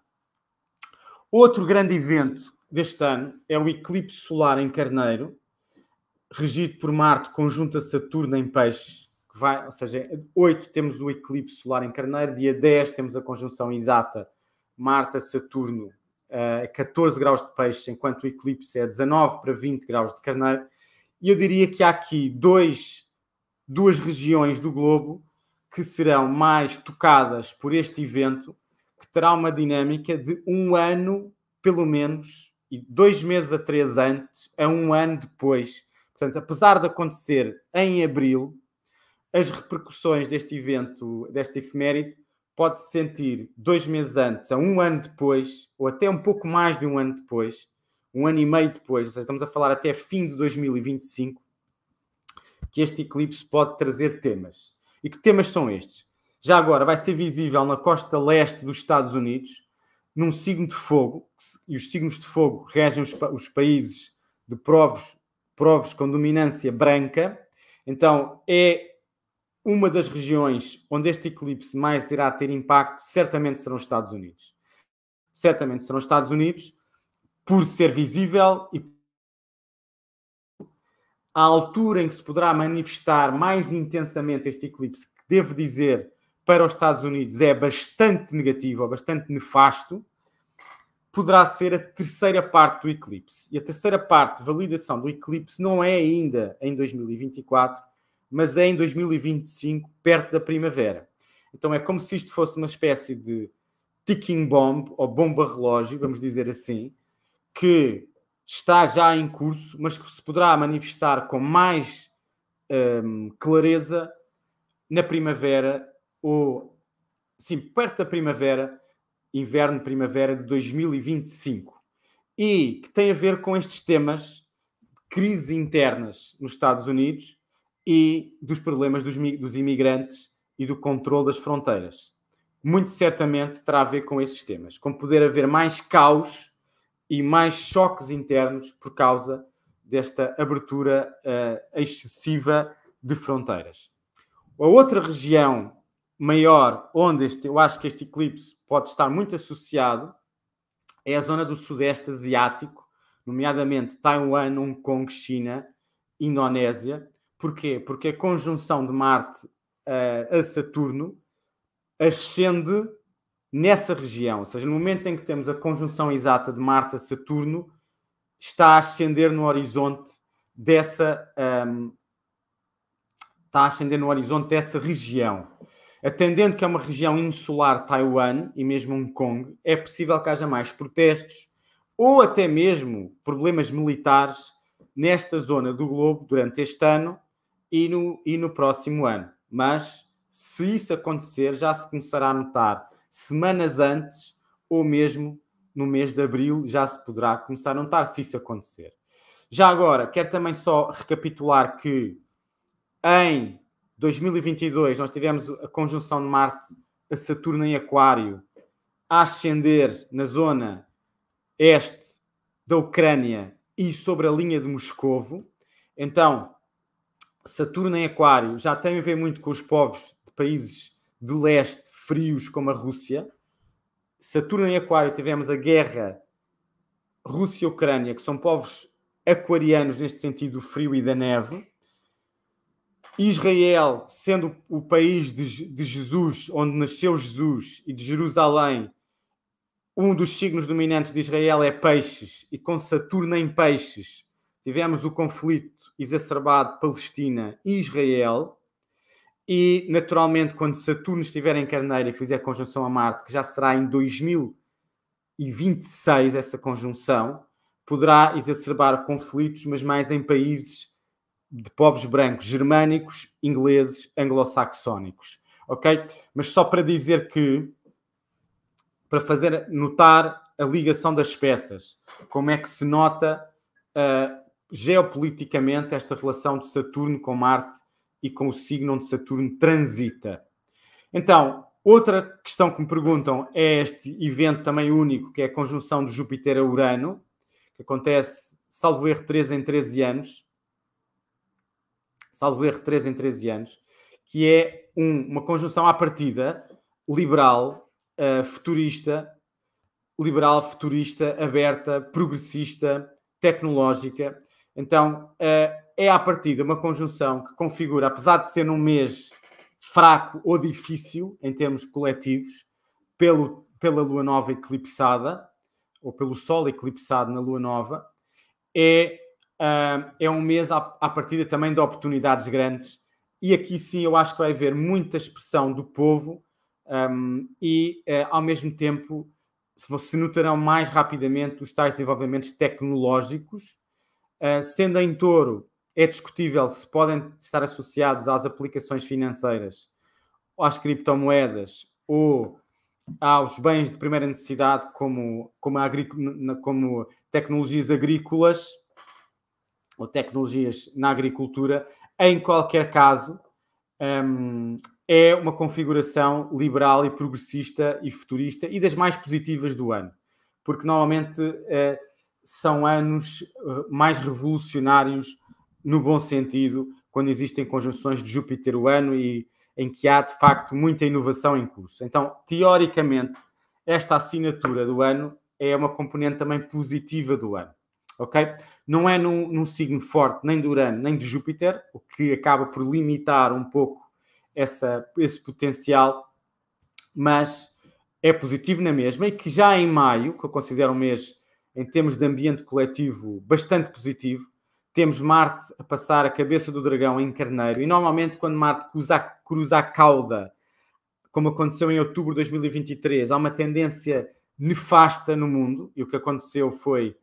Outro grande evento deste ano é o eclipse solar em Carneiro, regido por Marte, conjunta Saturno em Peixe. Que vai, ou seja, 8 temos o eclipse solar em Carneiro, dia 10 temos a conjunção exata Marte saturno eh, a 14 graus de Peixe, enquanto o eclipse é 19 para 20 graus de Carneiro. E eu diria que há aqui dois, duas regiões do globo que serão mais tocadas por este evento que terá uma dinâmica de um ano, pelo menos, e dois meses a três antes, a um ano depois. Portanto, apesar de acontecer em abril, as repercussões deste evento, desta efeméride, pode-se sentir dois meses antes, a um ano depois, ou até um pouco mais de um ano depois, um ano e meio depois, ou seja, estamos a falar até fim de 2025, que este eclipse pode trazer temas. E que temas são estes? já agora vai ser visível na costa leste dos Estados Unidos, num signo de fogo, e os signos de fogo regem os, os países de provos, provos com dominância branca, então é uma das regiões onde este eclipse mais irá ter impacto, certamente serão os Estados Unidos. Certamente serão os Estados Unidos, por ser visível e a altura em que se poderá manifestar mais intensamente este eclipse, que devo dizer para os Estados Unidos é bastante negativo ou bastante nefasto, poderá ser a terceira parte do eclipse. E a terceira parte, validação do eclipse, não é ainda em 2024, mas é em 2025, perto da primavera. Então é como se isto fosse uma espécie de ticking bomb ou bomba relógio, vamos dizer assim, que está já em curso, mas que se poderá manifestar com mais hum, clareza na primavera ou sim, perto da primavera, inverno-primavera de 2025, e que tem a ver com estes temas crises internas nos Estados Unidos e dos problemas dos, dos imigrantes e do controle das fronteiras. Muito certamente terá a ver com esses temas, com poder haver mais caos e mais choques internos por causa desta abertura uh, excessiva de fronteiras. A outra região maior onde este, eu acho que este eclipse pode estar muito associado é a zona do Sudeste Asiático, nomeadamente Taiwan, Hong Kong, China, Indonésia. Porquê? Porque a conjunção de Marte uh, a Saturno ascende nessa região, ou seja, no momento em que temos a conjunção exata de Marte a Saturno, está a ascender no horizonte dessa um, ehm, está a ascender no horizonte dessa região. Atendendo que é uma região insular, Taiwan e mesmo Hong Kong, é possível que haja mais protestos ou até mesmo problemas militares nesta zona do globo durante este ano e no, e no próximo ano. Mas se isso acontecer, já se começará a notar semanas antes ou mesmo no mês de abril já se poderá começar a notar se isso acontecer. Já agora, quero também só recapitular que em 2022 nós tivemos a conjunção de Marte a Saturno em Aquário a ascender na zona este da Ucrânia e sobre a linha de Moscovo. Então, Saturno em Aquário já tem a ver muito com os povos de países de leste frios como a Rússia. Saturno em Aquário tivemos a guerra Rússia-Ucrânia, que são povos aquarianos neste sentido do frio e da neve. Israel, sendo o país de, de Jesus, onde nasceu Jesus, e de Jerusalém, um dos signos dominantes de Israel é peixes, e com Saturno em peixes, tivemos o conflito exacerbado Palestina e Israel. E, naturalmente, quando Saturno estiver em carneiro e fizer conjunção a Marte, que já será em 2026 essa conjunção, poderá exacerbar conflitos, mas mais em países de povos brancos germânicos, ingleses, anglo-saxónicos. Ok? Mas só para dizer que, para fazer notar a ligação das peças, como é que se nota uh, geopoliticamente esta relação de Saturno com Marte e com o signo onde Saturno transita. Então, outra questão que me perguntam é este evento também único, que é a conjunção de Júpiter a Urano, que acontece, salvo erro, 13 em 13 anos salvo erro, 3 em 13 anos, que é um, uma conjunção à partida liberal, uh, futurista, liberal, futurista, aberta, progressista, tecnológica. Então, uh, é à partida uma conjunção que configura, apesar de ser num mês fraco ou difícil em termos coletivos, pelo, pela lua nova eclipsada, ou pelo sol eclipsado na lua nova, é Uh, é um mês à, à partida também de oportunidades grandes. E aqui sim eu acho que vai haver muita expressão do povo um, e, uh, ao mesmo tempo, se notarão mais rapidamente os tais desenvolvimentos tecnológicos. Uh, sendo em touro, é discutível se podem estar associados às aplicações financeiras, às criptomoedas ou aos bens de primeira necessidade, como, como, agric... como tecnologias agrícolas ou tecnologias na agricultura, em qualquer caso, um, é uma configuração liberal e progressista e futurista e das mais positivas do ano, porque normalmente uh, são anos uh, mais revolucionários no bom sentido, quando existem conjunções de Júpiter-Urano e em que há de facto muita inovação em curso. Então, teoricamente, esta assinatura do ano é uma componente também positiva do ano ok? Não é num, num signo forte nem de Urano nem de Júpiter, o que acaba por limitar um pouco essa, esse potencial, mas é positivo na mesma e que já em maio, que eu considero um mês em termos de ambiente coletivo bastante positivo, temos Marte a passar a cabeça do dragão em carneiro e normalmente quando Marte cruza, cruza a cauda, como aconteceu em outubro de 2023, há uma tendência nefasta no mundo e o que aconteceu foi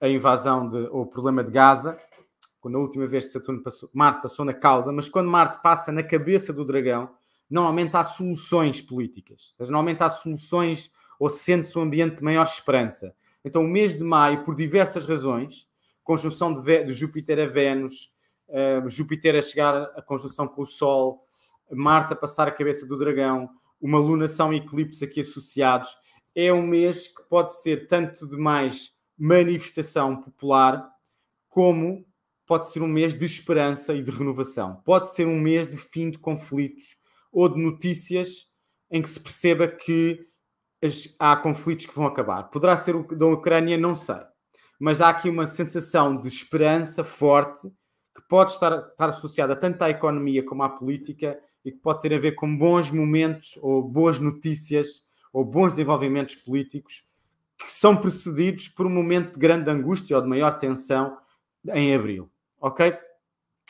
a invasão de, ou o problema de Gaza, quando a última vez que Saturno passou, Marte passou na cauda, mas quando Marte passa na cabeça do dragão, normalmente há soluções políticas, normalmente há soluções ou sente-se um ambiente de maior esperança. Então, o mês de maio, por diversas razões, conjunção de, de Júpiter a Vênus, uh, Júpiter a chegar à conjunção com o Sol, Marte a passar a cabeça do dragão, uma lunação e eclipse aqui associados, é um mês que pode ser tanto de mais manifestação popular, como pode ser um mês de esperança e de renovação. Pode ser um mês de fim de conflitos ou de notícias em que se perceba que há conflitos que vão acabar. Poderá ser o da Ucrânia, não sei. Mas há aqui uma sensação de esperança forte que pode estar, estar associada tanto à economia como à política e que pode ter a ver com bons momentos ou boas notícias ou bons desenvolvimentos políticos que são precedidos por um momento de grande angústia ou de maior tensão em abril. Ok?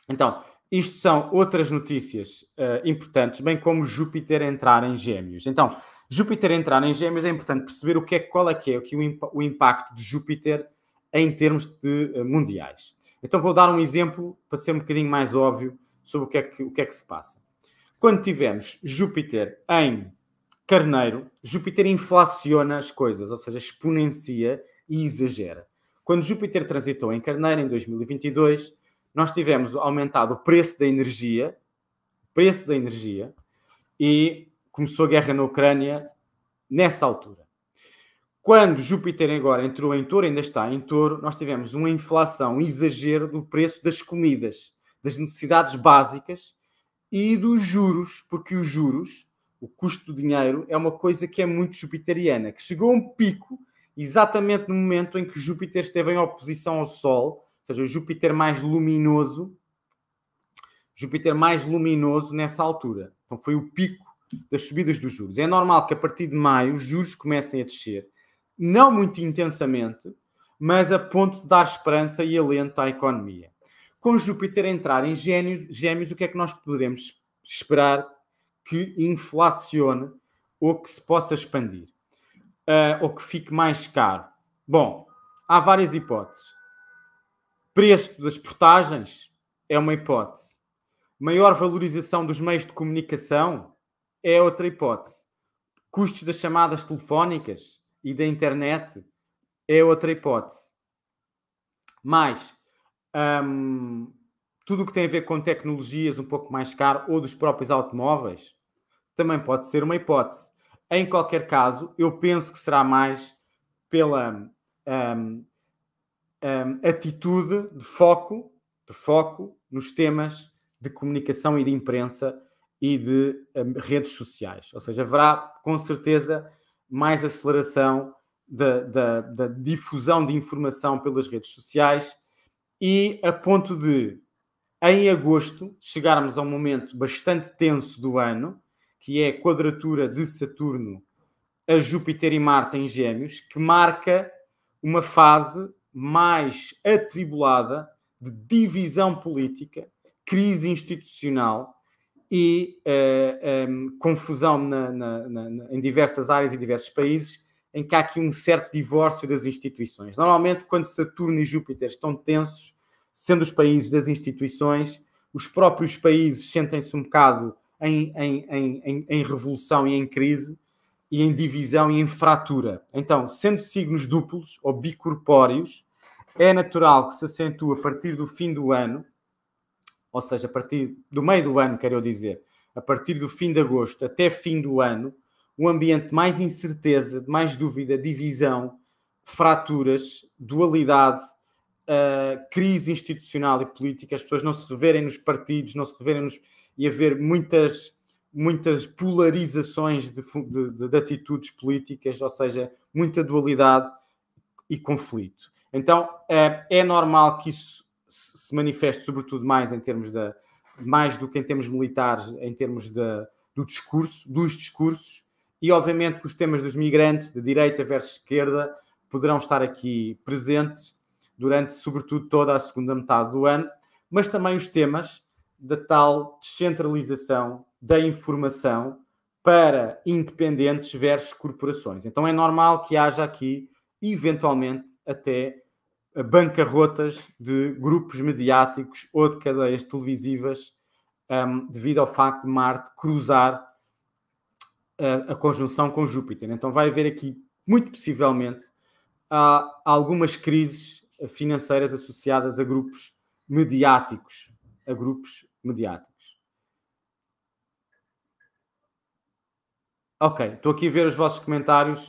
Então, isto são outras notícias uh, importantes, bem como Júpiter entrar em Gêmeos. Então, Júpiter entrar em Gêmeos é importante perceber o que é, qual é que é que é o, o impacto de Júpiter em termos de uh, mundiais. Então, vou dar um exemplo para ser um bocadinho mais óbvio sobre o que é que, o que, é que se passa. Quando tivemos Júpiter em Carneiro, Júpiter inflaciona as coisas, ou seja, exponencia e exagera. Quando Júpiter transitou em Carneiro em 2022, nós tivemos aumentado o preço da energia, preço da energia, e começou a guerra na Ucrânia nessa altura. Quando Júpiter agora entrou em touro, ainda está em touro, nós tivemos uma inflação, exagero do preço das comidas, das necessidades básicas e dos juros, porque os juros o custo do dinheiro é uma coisa que é muito jupiteriana, que chegou a um pico exatamente no momento em que Júpiter esteve em oposição ao Sol, ou seja, o Júpiter mais luminoso, Júpiter mais luminoso nessa altura. Então foi o pico das subidas dos juros. É normal que a partir de maio os juros comecem a descer, não muito intensamente, mas a ponto de dar esperança e alento à economia. Com Júpiter entrar em gêmeos, gêmeos o que é que nós poderemos esperar que inflacione ou que se possa expandir uh, ou que fique mais caro? Bom, há várias hipóteses. Preço das portagens é uma hipótese. Maior valorização dos meios de comunicação é outra hipótese. Custos das chamadas telefónicas e da internet é outra hipótese. Mas hum, tudo o que tem a ver com tecnologias um pouco mais caro ou dos próprios automóveis também pode ser uma hipótese. Em qualquer caso, eu penso que será mais pela um, um, atitude de foco, de foco nos temas de comunicação e de imprensa e de um, redes sociais. Ou seja, haverá com certeza mais aceleração da, da, da difusão de informação pelas redes sociais e a ponto de, em agosto, chegarmos a um momento bastante tenso do ano, que é a quadratura de Saturno a Júpiter e Marte em Gêmeos, que marca uma fase mais atribulada de divisão política, crise institucional e uh, eh, um, ehm, confusão na, na, na, em diversas áreas e diversos países, em que há aqui um certo divórcio das instituições. Normalmente, quando Saturno e Júpiter estão tensos, sendo os países das instituições, os próprios países sentem-se um bocado em, em, em, em revolução e em crise e em divisão e em fratura. Então, sendo signos duplos ou bicorpóreos, é natural que se acentue a partir do fim do ano, ou seja, a partir do meio do ano, quero dizer, a partir do fim de agosto até fim do ano, um ambiente de mais incerteza, de mais dúvida, divisão, fraturas, dualidade, uh, crise institucional e política, as pessoas não se reverem nos partidos, não se reverem nos e haver muitas, muitas polarizações de, de, de atitudes políticas, ou seja, muita dualidade e conflito. Então é, é normal que isso se manifeste, sobretudo, mais em termos da mais do que em termos militares, em termos da, do discurso, dos discursos, e obviamente que os temas dos migrantes, de direita versus esquerda, poderão estar aqui presentes durante, sobretudo, toda a segunda metade do ano, mas também os temas da tal descentralização da informação para independentes versus corporações. Então é normal que haja aqui, eventualmente, até bancarrotas de grupos mediáticos ou de cadeias televisivas um, devido ao facto de Marte cruzar a, eh, a, conjunção com Júpiter. Então vai haver aqui, muito possivelmente, há algumas crises financeiras associadas a grupos mediáticos, a grupos mediáticos. Ok, estou aqui a ver os vossos comentários.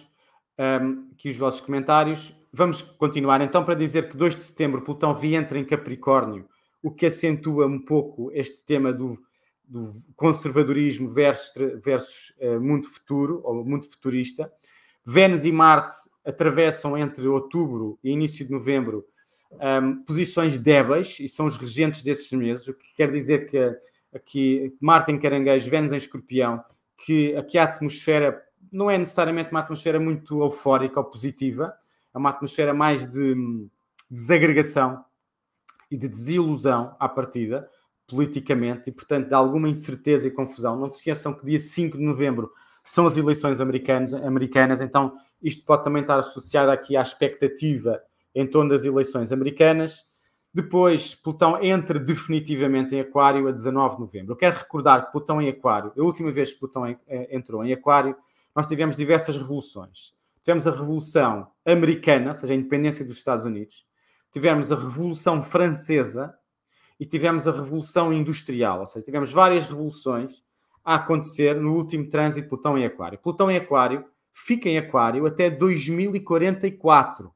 Um, ehm, aqui os vossos comentários. Vamos continuar então para dizer que 2 de setembro Plutão reentra em Capricórnio, o que acentua um pouco este tema do, do conservadorismo versus, versus uh, mundo futuro, ou mundo futurista. Vênus e Marte atravessam entre outubro e início de novembro um, posições débeis e são os regentes desses meses, o que quer dizer que aqui Marte em Caranguejo, Vênus em Escorpião, que aqui a atmosfera não é necessariamente uma atmosfera muito eufórica ou positiva, é uma atmosfera mais de hum, desagregação e de desilusão à partida, politicamente, e portanto de alguma incerteza e confusão. Não se esqueçam que dia 5 de novembro são as eleições americanas, americanas então isto pode também estar associado aqui à expectativa em torno das eleições americanas. Depois, Plutão entra definitivamente em Aquário a 19 de novembro. Eu quero recordar que Plutão em Aquário, a última vez que Plutão eh, entrou em Aquário, nós tivemos diversas revoluções. Tivemos a Revolução Americana, ou seja, a independência dos Estados Unidos. Tivemos a Revolução Francesa e tivemos a Revolução Industrial, ou seja, tivemos várias revoluções a acontecer no último trânsito Plutão em Aquário. Plutão em Aquário fica em Aquário até 2044.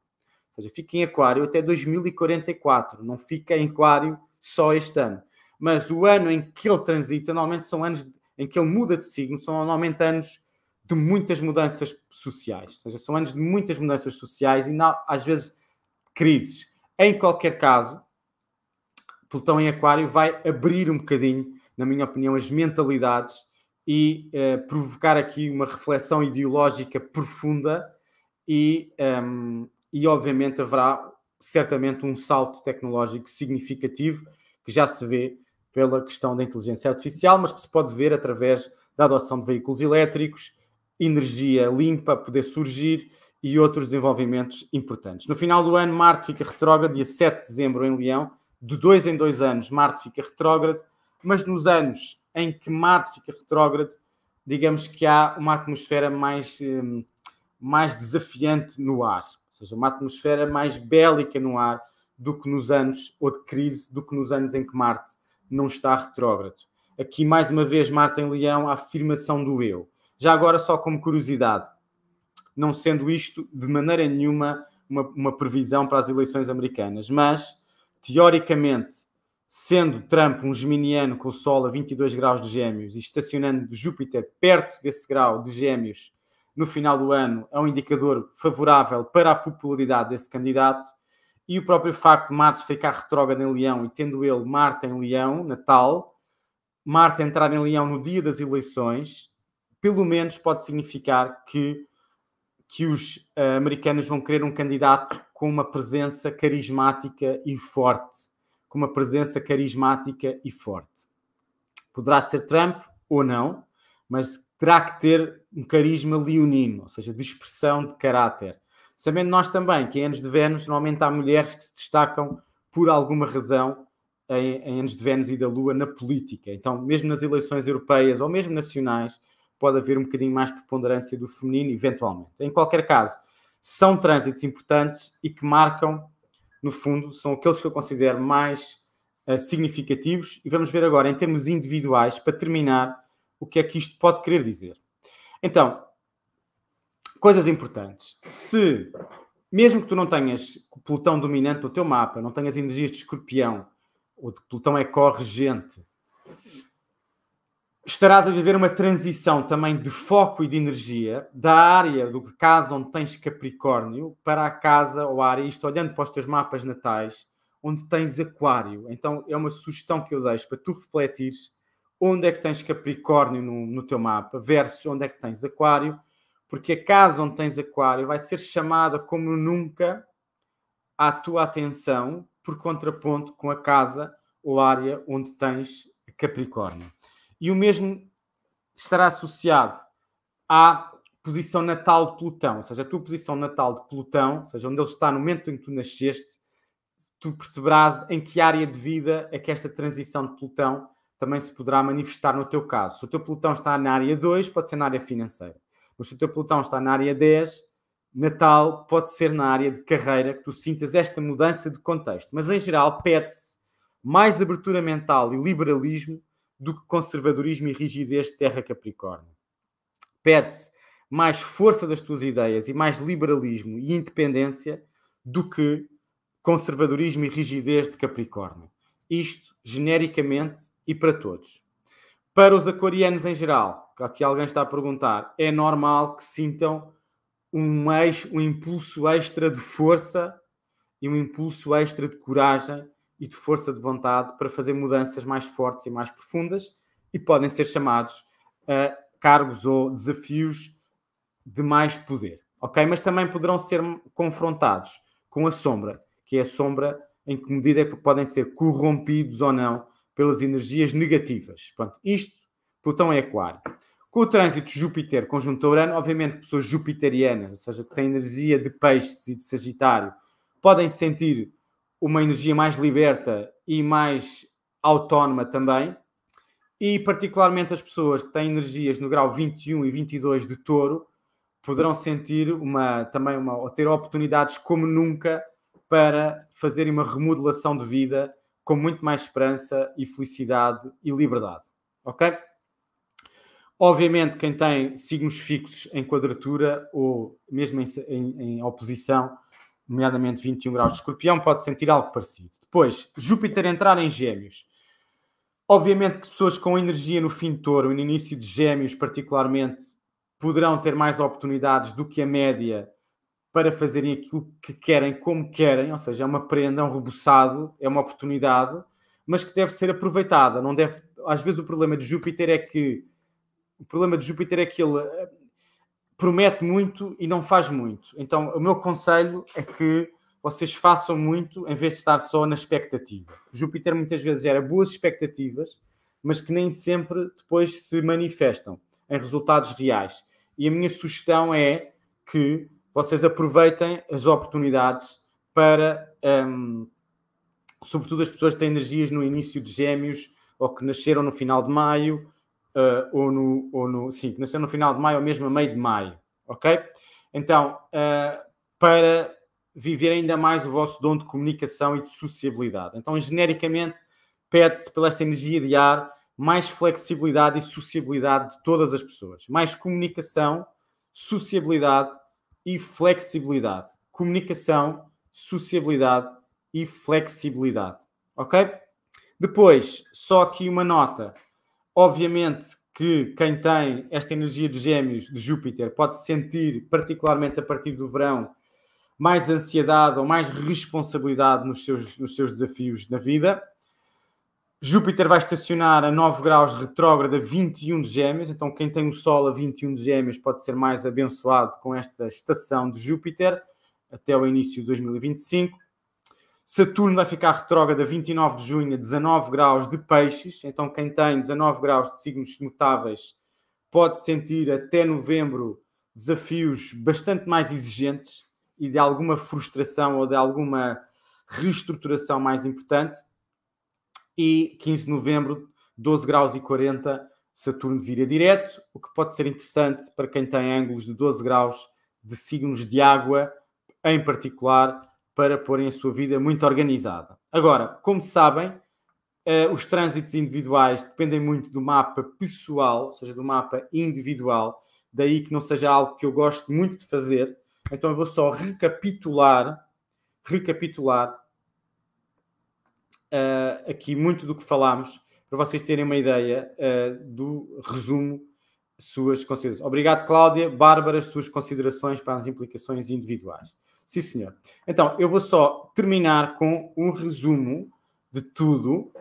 Ou seja, fica em aquário até 2044, não fica em aquário só este ano. Mas o ano em que ele transita, normalmente são anos em que ele muda de signo, são normalmente anos de muitas mudanças sociais. Ou seja, são anos de muitas mudanças sociais e às vezes crises. Em qualquer caso, Plutão em Aquário vai abrir um bocadinho, na minha opinião, as mentalidades e eh, provocar aqui uma reflexão ideológica profunda e, um, ehm, e obviamente haverá certamente um salto tecnológico significativo que já se vê pela questão da inteligência artificial, mas que se pode ver através da adoção de veículos elétricos, energia limpa poder surgir e outros desenvolvimentos importantes. No final do ano, Marte fica retrógrado, dia 7 de dezembro em Leão. De dois em dois anos, Marte fica retrógrado, mas nos anos em que Marte fica retrógrado, digamos que há uma atmosfera mais, hum, mais desafiante no ar. Ou seja, uma atmosfera mais bélica no ar do que nos anos, ou de crise, do que nos anos em que Marte não está retrógrado. Aqui, mais uma vez, Marte em Leão, a afirmação do eu. Já agora, só como curiosidade, não sendo isto de maneira nenhuma uma, uma previsão para as eleições americanas, mas, teoricamente, sendo Trump um geminiano com o Sol a 22 graus de gêmeos e estacionando Júpiter perto desse grau de gêmeos no final do ano é um indicador favorável para a popularidade desse candidato e o próprio facto de Marte ficar retrógrado em Leão e tendo ele Marte em Leão, Natal, Marte entrar em Leão no dia das eleições, pelo menos pode significar que, que os uh, americanos vão querer um candidato com uma presença carismática e forte. Com uma presença carismática e forte. Poderá ser Trump ou não, mas terá que ter um carisma leonino, ou seja, de expressão de caráter. Sabendo nós também que em anos de Vênus normalmente há mulheres que se destacam por alguma razão em, em anos de Vênus e da Lua na política. Então, mesmo nas eleições europeias ou mesmo nacionais, pode haver um bocadinho mais preponderância do feminino, eventualmente. Em qualquer caso, são trânsitos importantes e que marcam, no fundo, são aqueles que eu considero mais uh, significativos. E vamos ver agora, em termos individuais, para terminar, o que é que isto pode querer dizer. Então, coisas importantes. Se, mesmo que tu não tenhas Plutão dominante no teu mapa, não tenhas energias de escorpião, ou de Plutão é corregente, estarás a viver uma transição também de foco e de energia da área do caso onde tens Capricórnio para a casa ou área, isto olhando para os teus mapas natais, onde tens Aquário. Então é uma sugestão que eu deixo para tu refletires onde é que tens Capricórnio no, no teu mapa versus onde é que tens Aquário, porque a casa onde tens Aquário vai ser chamada como nunca à tua atenção por contraponto com a casa ou área onde tens Capricórnio. E o mesmo estará associado à posição natal de Plutão, ou seja, a tua posição natal de Plutão, ou seja, onde ele está no momento em que tu nasceste, tu perceberás em que área de vida é que esta transição de Plutão também se poderá manifestar no teu caso. Se o teu pelotão está na área 2, pode ser na área financeira. Mas se o teu pelotão está na área 10, Natal pode ser na área de carreira que tu sintas esta mudança de contexto. Mas em geral, pede-se mais abertura mental e liberalismo do que conservadorismo e rigidez de terra Capricórnio. Pede-se mais força das tuas ideias e mais liberalismo e independência do que conservadorismo e rigidez de Capricórnio. Isto, genericamente, e para todos. Para os aquarianos em geral, que alguém está a perguntar, é normal que sintam um, ex, um impulso extra de força e um impulso extra de coragem e de força de vontade para fazer mudanças mais fortes e mais profundas e podem ser chamados a cargos ou desafios de mais poder, ok? Mas também poderão ser confrontados com a sombra, que é a sombra em que medida é que podem ser corrompidos ou não pelas energias negativas. Pronto, isto, Plutão é Aquário. Com o trânsito Júpiter conjunto a Urano, obviamente pessoas jupiterianas, ou seja, que têm energia de peixes e de Sagitário, podem sentir uma energia mais liberta e mais autónoma também. E particularmente as pessoas que têm energias no grau 21 e 22 de Touro poderão sentir uma também uma ou ter oportunidades como nunca para fazerem uma remodelação de vida com muito mais esperança e felicidade e liberdade. Ok? Obviamente, quem tem signos fixos em quadratura ou mesmo em, em, em oposição, nomeadamente 21 graus de escorpião, pode sentir algo parecido. Depois, Júpiter entrar em gêmeos. Obviamente que pessoas com energia no fim de touro e no início de gêmeos, particularmente, poderão ter mais oportunidades do que a média para fazerem aquilo que querem, como querem, ou seja, é uma prenda, é um reboçado, é uma oportunidade, mas que deve ser aproveitada. Não deve, às vezes o problema de Júpiter é que o problema de Júpiter é que ele eh, promete muito e não faz muito. Então, o meu conselho é que vocês façam muito em vez de estar só na expectativa. Júpiter muitas vezes gera boas expectativas, mas que nem sempre depois se manifestam em resultados reais. E a minha sugestão é que vocês aproveitem as oportunidades para, um, sobretudo as pessoas que têm energias no início de gêmeos, ou que nasceram no final de maio, uh, ou, no, ou no. Sim, que nasceram no final de maio ou mesmo a meio de maio, ok? Então, uh, para viver ainda mais o vosso dom de comunicação e de sociabilidade. Então, genericamente, pede-se pela esta energia de ar mais flexibilidade e sociabilidade de todas as pessoas, mais comunicação, sociabilidade e flexibilidade. Comunicação, sociabilidade e flexibilidade. Ok? Depois, só aqui uma nota. Obviamente que quem tem esta energia dos gêmeos de Júpiter pode sentir, particularmente a partir do verão, mais ansiedade ou mais responsabilidade nos seus, nos seus desafios na vida. Júpiter vai estacionar a 9 graus retrógrada 21 de gêmeos, então quem tem o Sol a 21 de gêmeos pode ser mais abençoado com esta estação de Júpiter até o início de 2025. Saturno vai ficar retrógrada 29 de junho a 19 graus de peixes, então quem tem 19 graus de signos mutáveis pode sentir até novembro desafios bastante mais exigentes e de alguma frustração ou de alguma reestruturação mais importante e 15 de novembro, 12 graus e 40, Saturno vira direto, o que pode ser interessante para quem tem ângulos de 12 graus de signos de água, em particular, para porem a sua vida muito organizada. Agora, como sabem, eh, os trânsitos individuais dependem muito do mapa pessoal, ou seja, do mapa individual, daí que não seja algo que eu gosto muito de fazer. Então eu vou só recapitular, recapitular uh, aqui muito do que falámos, para vocês terem uma ideia uh, do resumo suas considerações. Obrigado, Cláudia. Bárbara, as suas considerações para as implicações individuais. Sim, senhor. Então, eu vou só terminar com um resumo de tudo.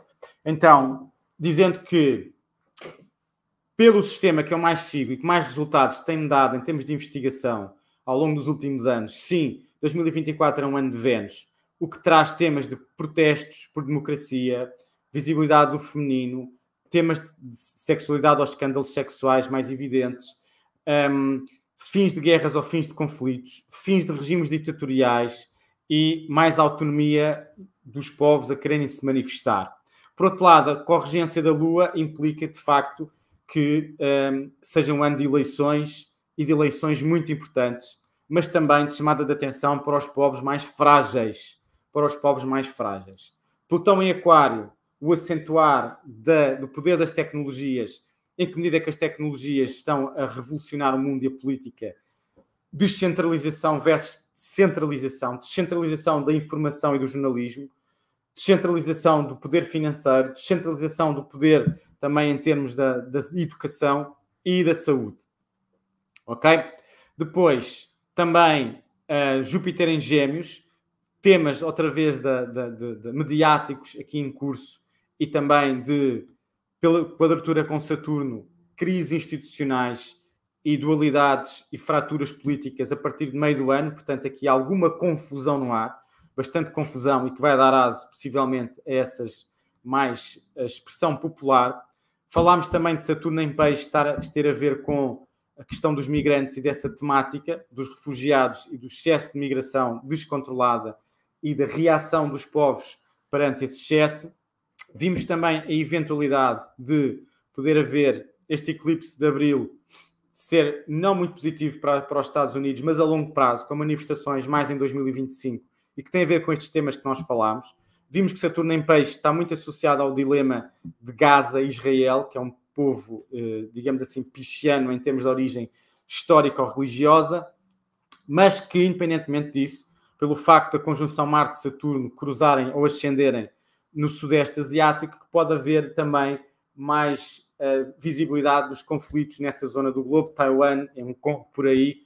Então, dizendo que pelo sistema que eu mais sigo e que mais resultados tem dado em termos de investigação ao longo dos últimos anos, sim, 2024 é um ano de Vênus, o que traz temas de protestos por democracia, visibilidade do feminino, temas de sexualidade ou escândalos sexuais mais evidentes, um, fins de guerras ou fins de conflitos, fins de regimes ditatoriais e mais autonomia dos povos a quererem se manifestar. Por outro lado, a regência da Lua implica, de facto, que um, seja um ano de eleições e de eleições muito importantes, mas também de chamada de atenção para os povos mais frágeis para os povos mais frágeis. Plutão em Aquário, o acentuar da, do poder das tecnologias, em que medida é que as tecnologias estão a revolucionar o mundo e a política, descentralização versus centralização, descentralização da informação e do jornalismo, descentralização do poder financeiro, descentralização do poder também em termos da, da educação e da saúde. Ok? Depois, também uh, Júpiter em Gêmeos, temas, outra vez, da, de, de mediáticos aqui em curso e também de, pela quadratura com Saturno, crises institucionais e dualidades e fraturas políticas a partir de meio do ano, portanto, aqui há alguma confusão no ar, bastante confusão e que vai dar aso, possivelmente, a essas mais a expressão popular. Falámos também de Saturno em Peixe estar, ter a ver com a questão dos migrantes e dessa temática, dos refugiados e do excesso de migração descontrolada e da reação dos povos perante esse excesso. Vimos também a eventualidade de poder haver este eclipse de abril ser não muito positivo para, para os Estados Unidos, mas a longo prazo, com manifestações mais em 2025 e que tem a ver com estes temas que nós falámos. Vimos que Saturno em Peixe está muito associado ao dilema de Gaza e Israel, que é um povo, eh, digamos assim, pichiano em termos de origem histórica ou religiosa, mas que, independentemente disso, pelo facto da conjunção Marte-Saturno cruzarem ou ascenderem no Sudeste Asiático, que pode haver também mais uh, visibilidade dos conflitos nessa zona do globo, Taiwan, é por aí,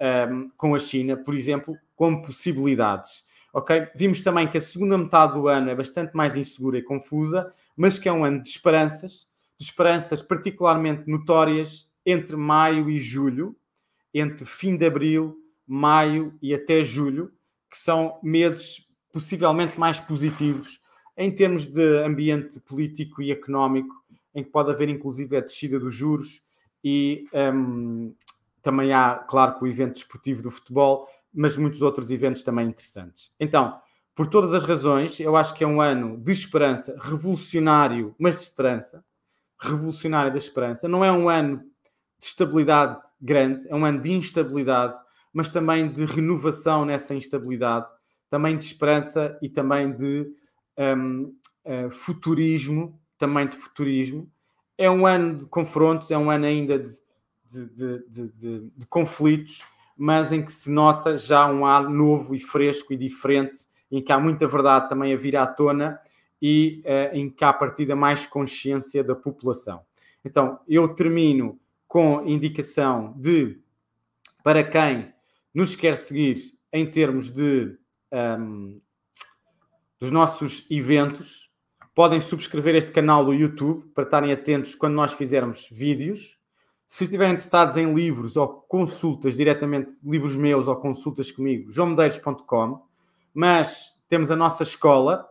um, ehm, com a China, por exemplo, como possibilidades. Okay? Vimos também que a segunda metade do ano é bastante mais insegura e confusa, mas que é um ano de esperanças, de esperanças particularmente notórias entre maio e julho, entre fim de abril, maio e até julho, que são meses possivelmente mais positivos em termos de ambiente político e económico, em que pode haver inclusive a descida dos juros e um, também há, claro, que o evento desportivo do futebol, mas muitos outros eventos também interessantes. Então, por todas as razões, eu acho que é um ano de esperança, revolucionário, mas de esperança, revolucionário da esperança. Não é um ano de estabilidade grande, é um ano de instabilidade, mas também de renovação nessa instabilidade, também de esperança e também de um, uh, eh, futurismo, também de futurismo. É um ano de confrontos, é um ano ainda de, de, de, de conflitos, mas em que se nota já um ar novo e fresco e diferente, em que há muita verdade também a vir à tona e uh, em que há a partida mais consciência da população. Então, eu termino com indicação de para quem nos quer seguir em termos de um, dos nossos eventos, podem subscrever este canal do YouTube para estarem atentos quando nós fizermos vídeos. Se estiverem interessados em livros ou consultas, diretamente livros meus ou consultas comigo, joãomedeiros.com. Mas temos a nossa escola,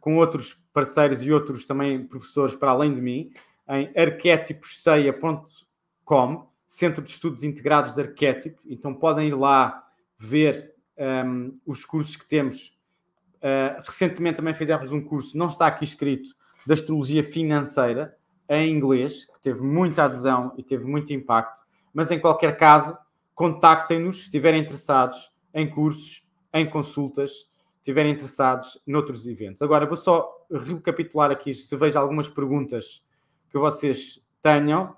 com outros parceiros e outros também professores para além de mim, em arquétiposceia.com Centro de Estudos Integrados de Arquétipo, então podem ir lá ver um, os cursos que temos. Uh, recentemente também fizemos um curso, não está aqui escrito, de Astrologia Financeira, em inglês, que teve muita adesão e teve muito impacto, mas em qualquer caso, contactem-nos se estiverem interessados em cursos, em consultas, estiverem interessados noutros eventos. Agora, vou só recapitular aqui se vejo algumas perguntas que vocês tenham.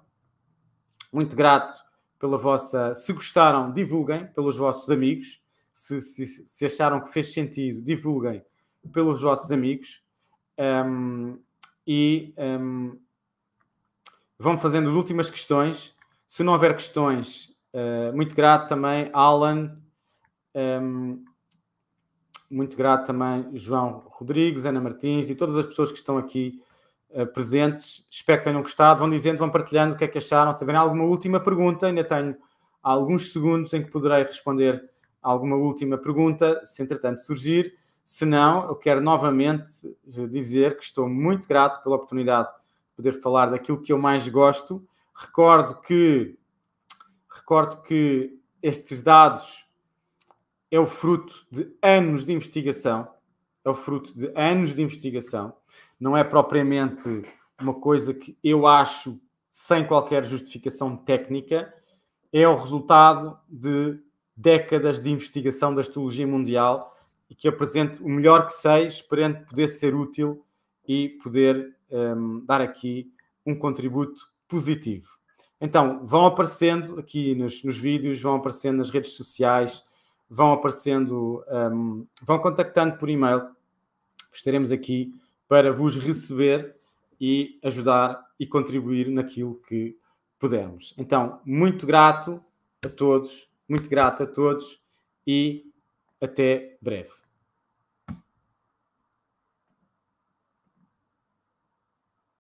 Muito grato pela vossa. Se gostaram, divulguem pelos vossos amigos. Se, se, se acharam que fez sentido, divulguem pelos vossos amigos. Um, e um, vão fazendo últimas questões. Se não houver questões, uh, muito grato também, Alan. Um, muito grato também, João Rodrigues, Ana Martins e todas as pessoas que estão aqui eh, presentes. Espero que tenham gostado. Vão dizendo, vão partilhando o que é que acharam. Se tiverem alguma última pergunta, ainda tenho alguns segundos em que poderei responder alguma última pergunta, se entretanto surgir. Se não, eu quero novamente eh, dizer que estou muito grato pela oportunidade de poder falar daquilo que eu mais gosto. Recordo que, recordo que estes dados é o fruto de anos de investigação, é o fruto de anos de investigação não é propriamente uma coisa que eu acho sem qualquer justificação técnica, é o resultado de décadas de investigação da astrologia mundial e que apresento o melhor que sei, esperando poder ser útil e poder um, dar aqui um contributo positivo. Então, vão aparecendo aqui nos, nos vídeos, vão aparecendo nas redes sociais, vão aparecendo, um, vão contactando por e-mail. Estaremos aqui para vos receber e ajudar e contribuir naquilo que pudermos. Então, muito grato a todos, muito grato a todos e até breve.